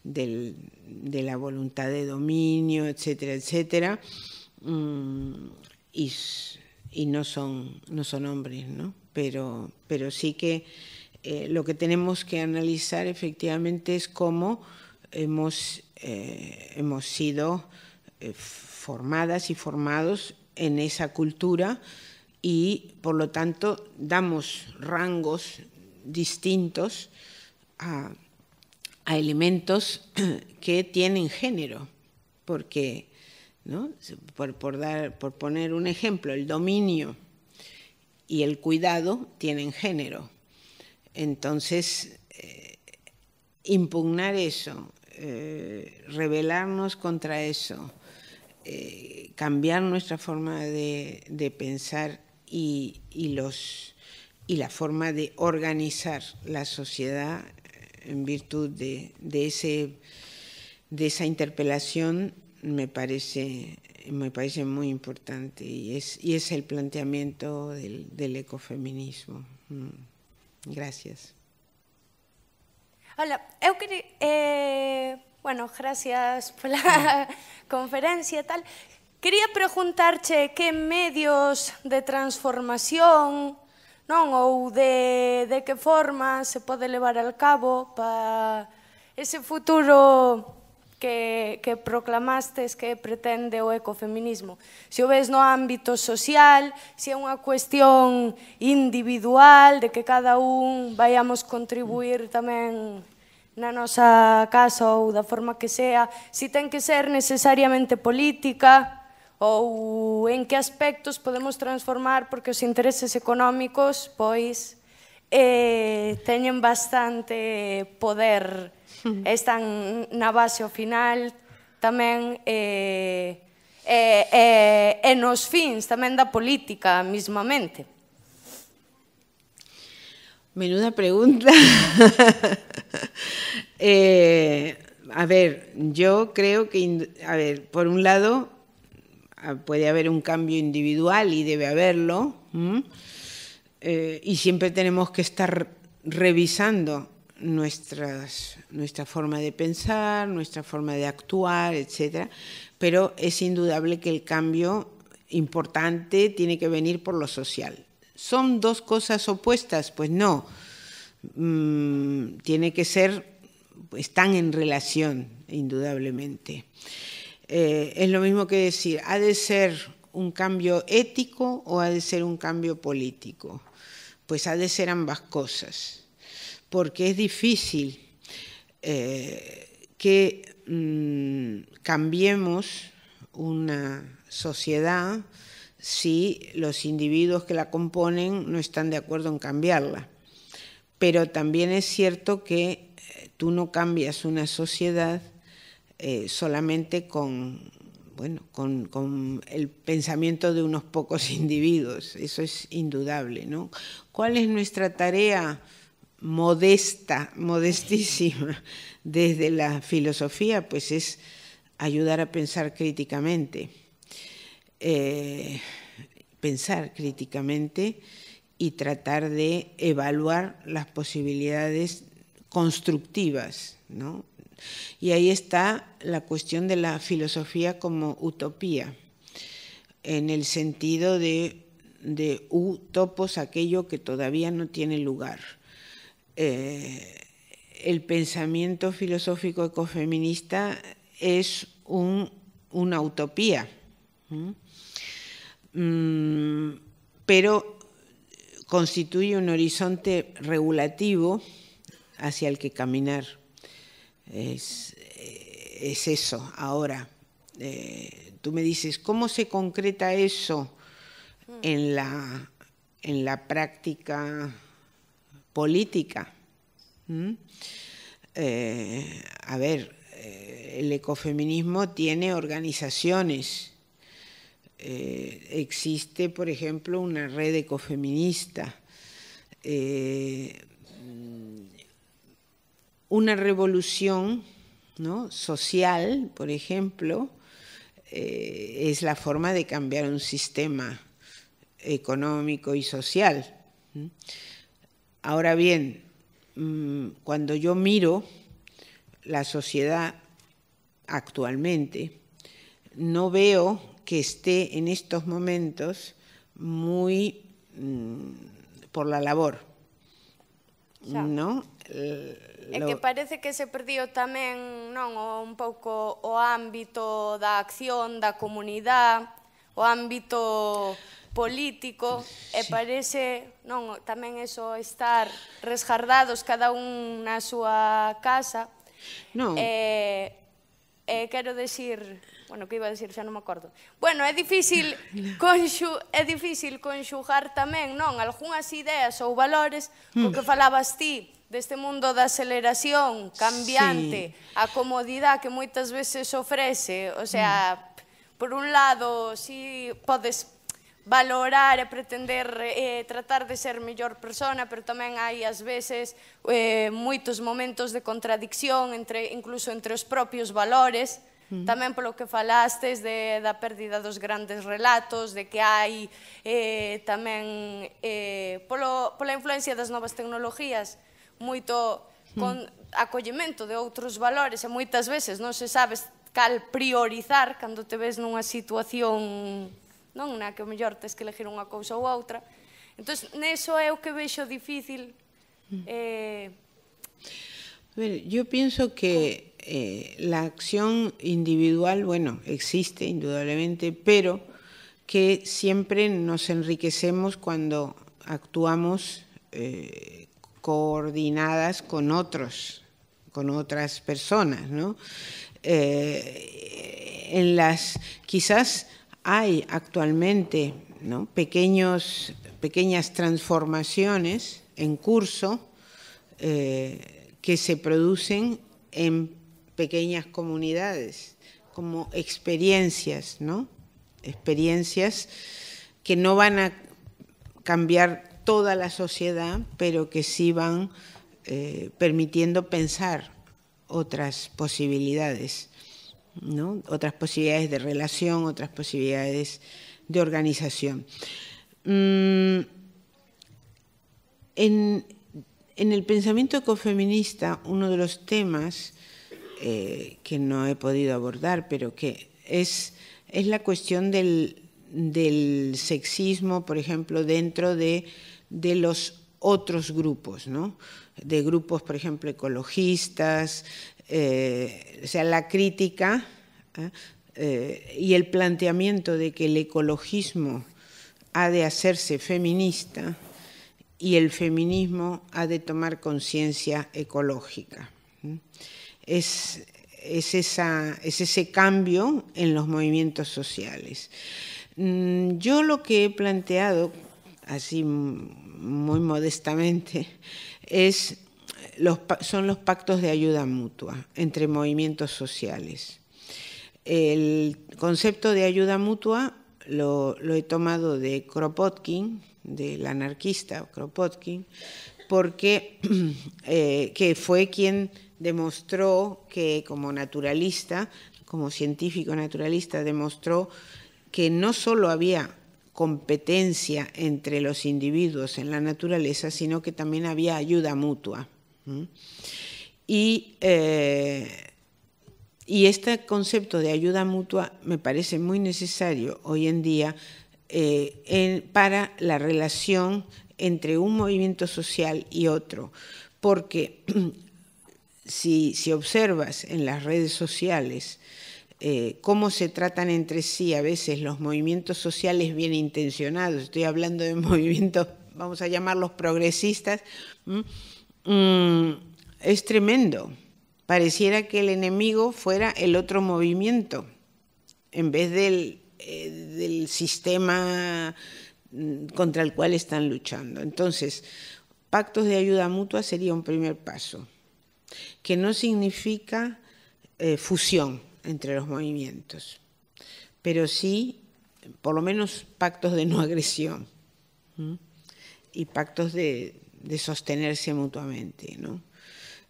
de la voluntad de dominio, etcétera, etcétera, mm, y, no, son, no son hombres, ¿no? Pero, pero sí que eh, lo que tenemos que analizar efectivamente es cómo hemos, eh, hemos sido formadas y formados en esa cultura y por lo tanto damos rangos distintos a, elementos que tienen género, porque, por, dar, por poner un ejemplo, el dominio y el cuidado tienen género. Entonces, eh, impugnar eso, eh, rebelarnos contra eso, eh, cambiar nuestra forma de, pensar y, los, y la forma de organizar la sociedad eh, en virtud de, ese, de esa interpelación me parece, parece muy importante y es, es el planteamiento del, ecofeminismo. Mm. Gracias. Hola, eu eh, bueno, gracias por la conferencia tal. Quería preguntarche que medios de transformación non ou de, de que forma se pode levar al cabo para ese futuro que, que proclamastes que pretende o ecofeminismo. Se o ves no ámbito social, se é unha cuestión individual de que cada un vayamos contribuir tamén na nosa casa ou da forma que sea, se ten que ser necesariamente política, ou en que aspectos podemos transformar porque os intereses económicos pois eh, teñen bastante poder están na base ao final tamén eh, eh, eh, e nos fins tamén da política mismamente Menuda pregunta eh, a ver, yo creo que, a ver, por un lado, puede haber un cambio individual y debe haberlo, eh, y siempre tenemos que estar revisando nuestra forma de pensar, nuestra forma de actuar, etc. Pero es indudable que el cambio importante tiene que venir por lo social. ¿Son dos cosas opuestas? Pues no. Mm, tiene que ser, están en relación, indudablemente. Eh, es lo mismo que decir, ¿ha de ser un cambio ético o ha de ser un cambio político? Pues ha de ser ambas cosas, porque es difícil eh, que mm, cambiemos una sociedad si los individuos que la componen no están de acuerdo en cambiarla. Pero también es cierto que eh, tú no cambias una sociedad eh, solamente con, bueno, con, el pensamiento de unos pocos individuos, eso es indudable. ¿no? ¿Cuál es nuestra tarea modesta, modestísima, desde la filosofía? Pues es ayudar a pensar críticamente. Eh, pensar críticamente y tratar de evaluar las posibilidades constructivas, ¿no? Y ahí está la cuestión de la filosofía como utopía, en el sentido de, utopos, aquello que todavía no tiene lugar. Eh, el pensamiento filosófico ecofeminista es una utopía. Mm, pero constituye un horizonte regulativo hacia el que caminar. Eh, es, eso. Ahora, eh, tú me dices, ¿cómo se concreta eso en la, en la práctica política? ¿Mm? Eh, a ver, el ecofeminismo tiene organizaciones. existe, por ejemplo, una red ecofeminista una revolución ¿no? social, por ejemplo, eh, es la forma de cambiar un sistema económico y social. Ahora bien, mm, cuando yo miro la sociedad actualmente, no veo que esté en estos momentos muy mm, por la labor. ¿No? É lo... que parece que se perdiu tamén non o, un pouco o ámbito da acción da comunidade, o ámbito político sí. e parece non tamén eso estar resgardados cada un na súa casa. Non. E, eh, e eh, quero decir, bueno, que iba a decir, xa non me acordo. Bueno, é difícil conxu, é difícil conxugar tamén, non, algunhas ideas ou valores, mm. co que falabas ti, deste mundo da aceleración cambiante, sí. a comodidade que moitas veces ofrece, o sea, mm. por un lado, si sí, podes valorar e pretender eh, tratar de ser mellor persona, pero tamén hai ás veces eh, moitos momentos de contradicción entre incluso entre os propios valores, Mm. Tamén polo que falastes de, da pérdida dos grandes relatos, de que hai eh, tamén eh, polo, pola influencia das novas tecnologías, moito hmm. con acollemento de outros valores e moitas veces non se sabes cal priorizar cando te ves nunha situación non na que o mellor tes que elegir unha cousa ou outra. Entón, neso é o que vexo difícil. Hmm. Eh... A ver, eu penso que eh, la acción individual, bueno, existe indudablemente, pero que siempre nos enriquecemos cuando actuamos eh, coordinadas con otros, con otras personas, ¿no? Eh, en las quizás hay actualmente ¿no? Pequeños, pequeñas transformaciones en curso eh, que se producen en pequeñas comunidades como experiencias, ¿no? Experiencias que no van a cambiar toda la sociedad, pero que sí van eh, permitiendo pensar otras posibilidades, ¿no? otras posibilidades de relación, otras posibilidades de organización. Mm, en, el pensamiento ecofeminista, uno de los temas eh, que no he podido abordar, pero que es, es la cuestión del, del sexismo, por ejemplo, dentro de, los otros grupos, de grupos, por ejemplo, ecologistas, eh, o sea, la crítica ¿eh? Eh, y el planteamiento de que el ecologismo ha de hacerse feminista y el feminismo ha de tomar conciencia ecológica. es ese cambio en los movimientos sociales. Mm, yo lo que he planteado, así muy modestamente, es son los pactos de ayuda mutua entre movimientos sociales. El concepto de ayuda mutua lo, he tomado de Kropotkin, del anarquista Kropotkin, porque eh, que fue quien demostró que como naturalista, como científico naturalista, demostró que no solo había competencia entre los individuos en la naturaleza, sino que también había ayuda mutua. Eh, y, este concepto de ayuda mutua me parece muy necesario hoy en día eh, para la relación entre un movimiento social y otro, porque si, si observas en las redes sociales, eh, cómo se tratan entre sí a veces los movimientos sociales bien intencionados, estoy hablando de movimientos, vamos a llamarlos progresistas, mm, es tremendo. Pareciera que el enemigo fuera el otro movimiento, en vez del, eh, sistema mm, contra el cual están luchando. Entonces, pactos de ayuda mutua sería un primer paso, que no significa eh, fusión entre los movimientos, pero sí, por lo menos, pactos de no agresión y pactos de, sostenerse mutuamente. ¿no?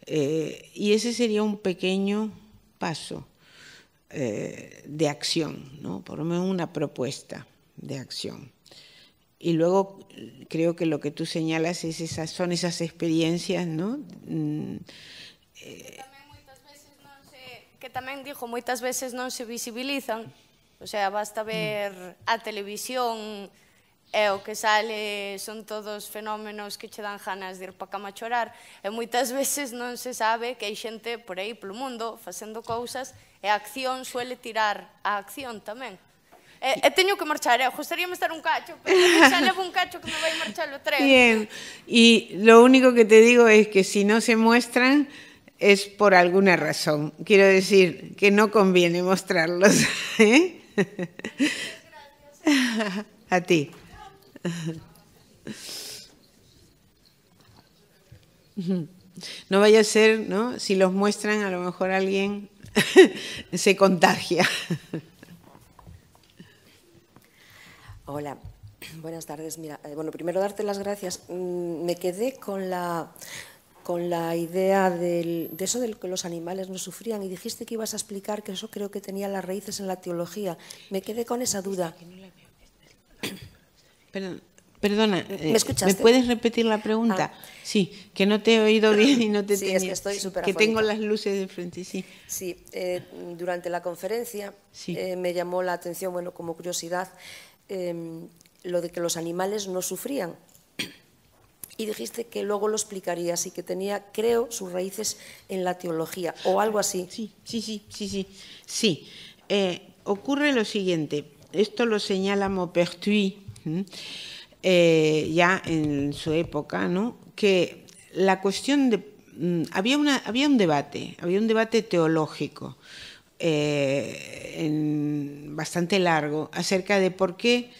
Eh, y ese sería un pequeño paso eh, de acción, ¿no? por lo menos una propuesta de acción. Y luego creo que lo que tú señalas es esas, son esas experiencias, ¿no? Mm, eh, que tamén digo moitas veces non se visibilizan, o sea, basta ver a televisión e o que sale son todos fenómenos que che dan ganas de ir pa cama a chorar e moitas veces non se sabe que hai xente por aí polo mundo facendo cousas e a acción suele tirar a acción tamén. E, e teño que marchar, eh? gustaríame estar un cacho, pero xa levo un cacho que me vai marchar o tren. Bien, e lo único que te digo es que si non se muestran, es por alguna razón. Quiero decir que no conviene mostrarlos. ¿eh? A ti. No vaya a ser, ¿no? Si los muestran, a lo mejor alguien se contagia. Hola, buenas tardes. Mira, eh, bueno, primero darte las gracias. Mm, me quedé con la con la idea de eso de que los animales no sufrían y dijiste que ibas a explicar que eso creo que tenía las raíces en la teología. Me quedé con esa duda. perdona, eh, ¿me, puedes repetir la pregunta? Ah. Sí, que no te he oído bien y no te sí, es que, estoy que tengo las luces de frente, sí. Sí, eh, durante la conferencia eh, me llamó la atención, bueno, como curiosidad, lo de que los animales no sufrían y dijiste que luego lo explicarías y que tenía, creo, sus raíces en la teología o algo así. Sí, sí, sí, sí, sí. sí. Eh, ocurre lo siguiente, esto lo señala Maupertuis eh, ya en su época, ¿no? que la cuestión de... Mm, había, había un debate, había un debate teológico eh, bastante largo acerca de por qué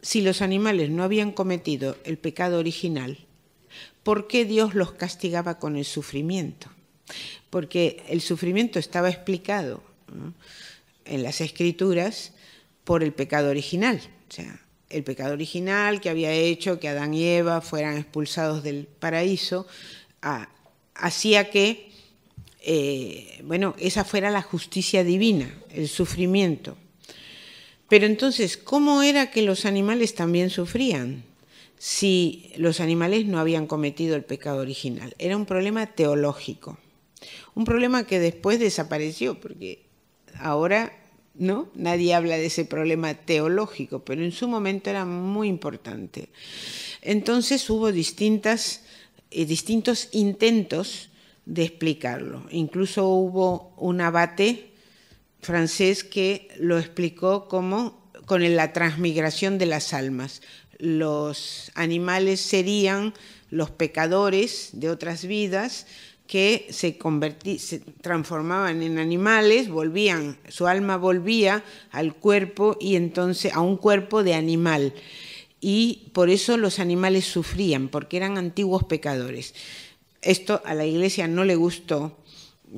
si los animales no habían cometido el pecado original, por qué Dios los castigaba con el sufrimiento. Porque el sufrimiento estaba explicado en las escrituras por el pecado original. O sea, el pecado original que había hecho que Adán y Eva fueran expulsados del paraíso, hacía que, eh, bueno, esa fuera la justicia divina, el sufrimiento. Pero entonces, ¿cómo era que los animales también sufrían? si los animales no habían cometido el pecado original. Era un problema teológico, un problema que después desapareció, porque ahora ¿no? nadie habla de ese problema teológico, pero en su momento era muy importante. Entonces hubo eh, distintos intentos de explicarlo. Incluso hubo un abate francés que lo explicó como con la transmigración de las almas los animales serían los pecadores de otras vidas que se, se transformaban en animales, volvían, su alma volvía al cuerpo y entonces a un cuerpo de animal. Y por eso los animales sufrían, porque eran antiguos pecadores. Esto a la iglesia no le gustó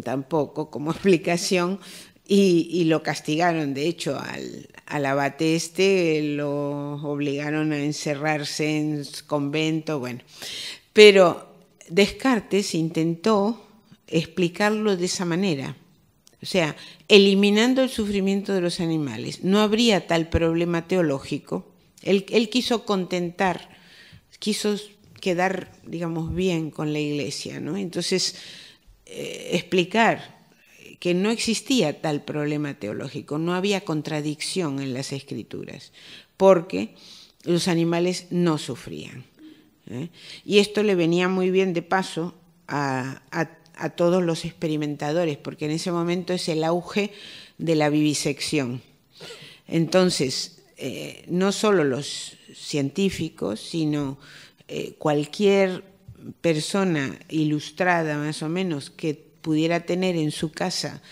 tampoco como explicación y, y lo castigaron, de hecho, al, al abate este lo obligaron a encerrarse en convento, bueno. Pero Descartes intentó explicarlo de esa manera, o sea, eliminando el sufrimiento de los animales. No habría tal problema teológico. Él, quiso contentar, quiso quedar, digamos, bien con la iglesia, ¿no? Entonces, eh, explicar que no existía tal problema teológico, no había contradicción en las escrituras, porque los animales no sufrían. ¿eh? Y esto le venía muy bien de paso a, todos los experimentadores, porque en ese momento es el auge de la vivisección. Entonces, eh, no solo los científicos, sino eh, cualquier persona ilustrada más o menos que pudiera tener en su casa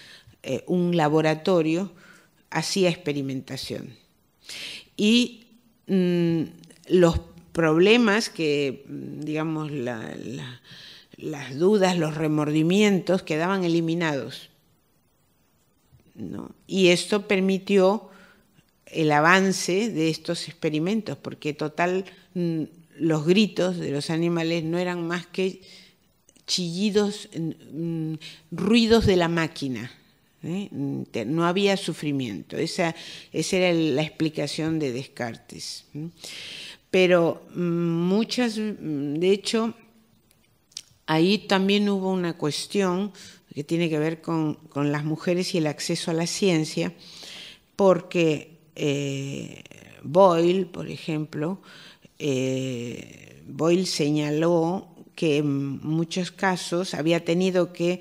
eh, un laboratorio, hacía experimentación. Y mm, los problemas que, mm, digamos, las dudas, los remordimientos quedaban eliminados. Y esto permitió el avance de estos experimentos, porque total mm, los gritos de los animales no eran más que chillidos, mm, mm, ruidos de la máquina. ¿eh? No había sufrimiento. Esa, era la explicación de Descartes. Pero mm, muchas, de hecho, ahí también hubo una cuestión que tiene que ver con, las mujeres y el acceso a la ciencia, porque eh, Boyle, por ejemplo, eh, Boyle señaló que en muchos casos había tenido que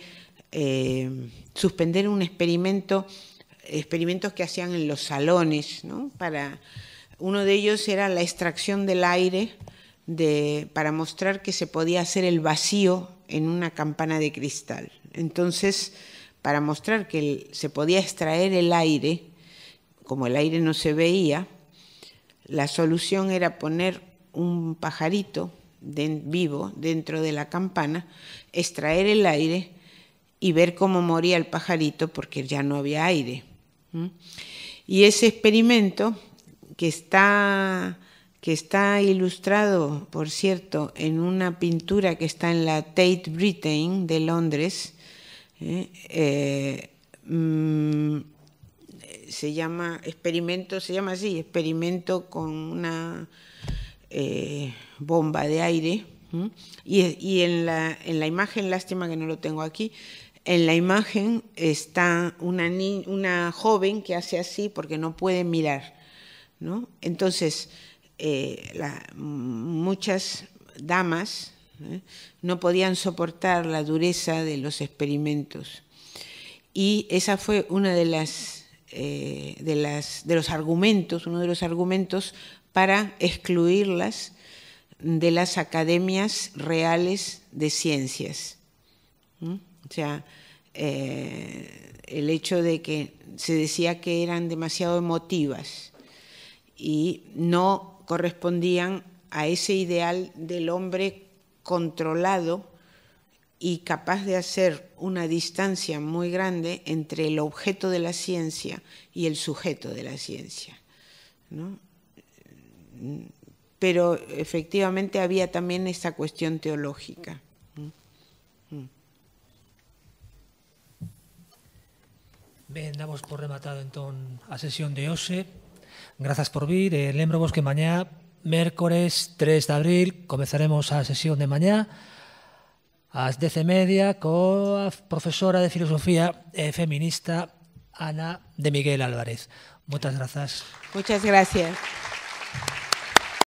eh, suspender un experimento, experimentos que hacían en los salones, ¿no? Para, uno de ellos era la extracción del aire para mostrar que se podía hacer el vacío en una campana de cristal. Entonces, para mostrar que se podía extraer el aire, como el aire no se veía, la solución era poner un pajarito vivo dentro de la campana, extraer el aire y ver cómo moría el pajarito porque ya no había aire. Y ese experimento que está, que está ilustrado, por cierto, en una pintura que está en la Tate Britain de Londres, ¿eh? Eh, mm, se llama experimento, se llama así, experimento con una eh, bomba de aire. Y, en, la, en, la, imagen, lástima que no lo tengo aquí, en la imagen está una, una joven que hace así porque no puede mirar. ¿no? Entonces, eh, muchas damas ¿eh? no podían soportar la dureza de los experimentos. Y esa fue una de las, de las de los argumentos, uno de los argumentos para excluirlas de las academias reales de ciencias. O sea, eh, el hecho de que se decía que eran demasiado emotivas y no correspondían a ese ideal del hombre controlado y capaz de hacer una distancia muy grande entre el objeto de la ciencia y el sujeto de la ciencia. ¿no? pero efectivamente había también esa cuestión teológica. Mm. Ben, damos por rematado entón a sesión de hoxe. Grazas por vir. Eh, lembro vos que mañá, mércores 3 de abril, comezaremos a sesión de mañá ás 10 e media coa profesora de filosofía e feminista Ana de Miguel Álvarez. Moitas grazas. Muchas gracias.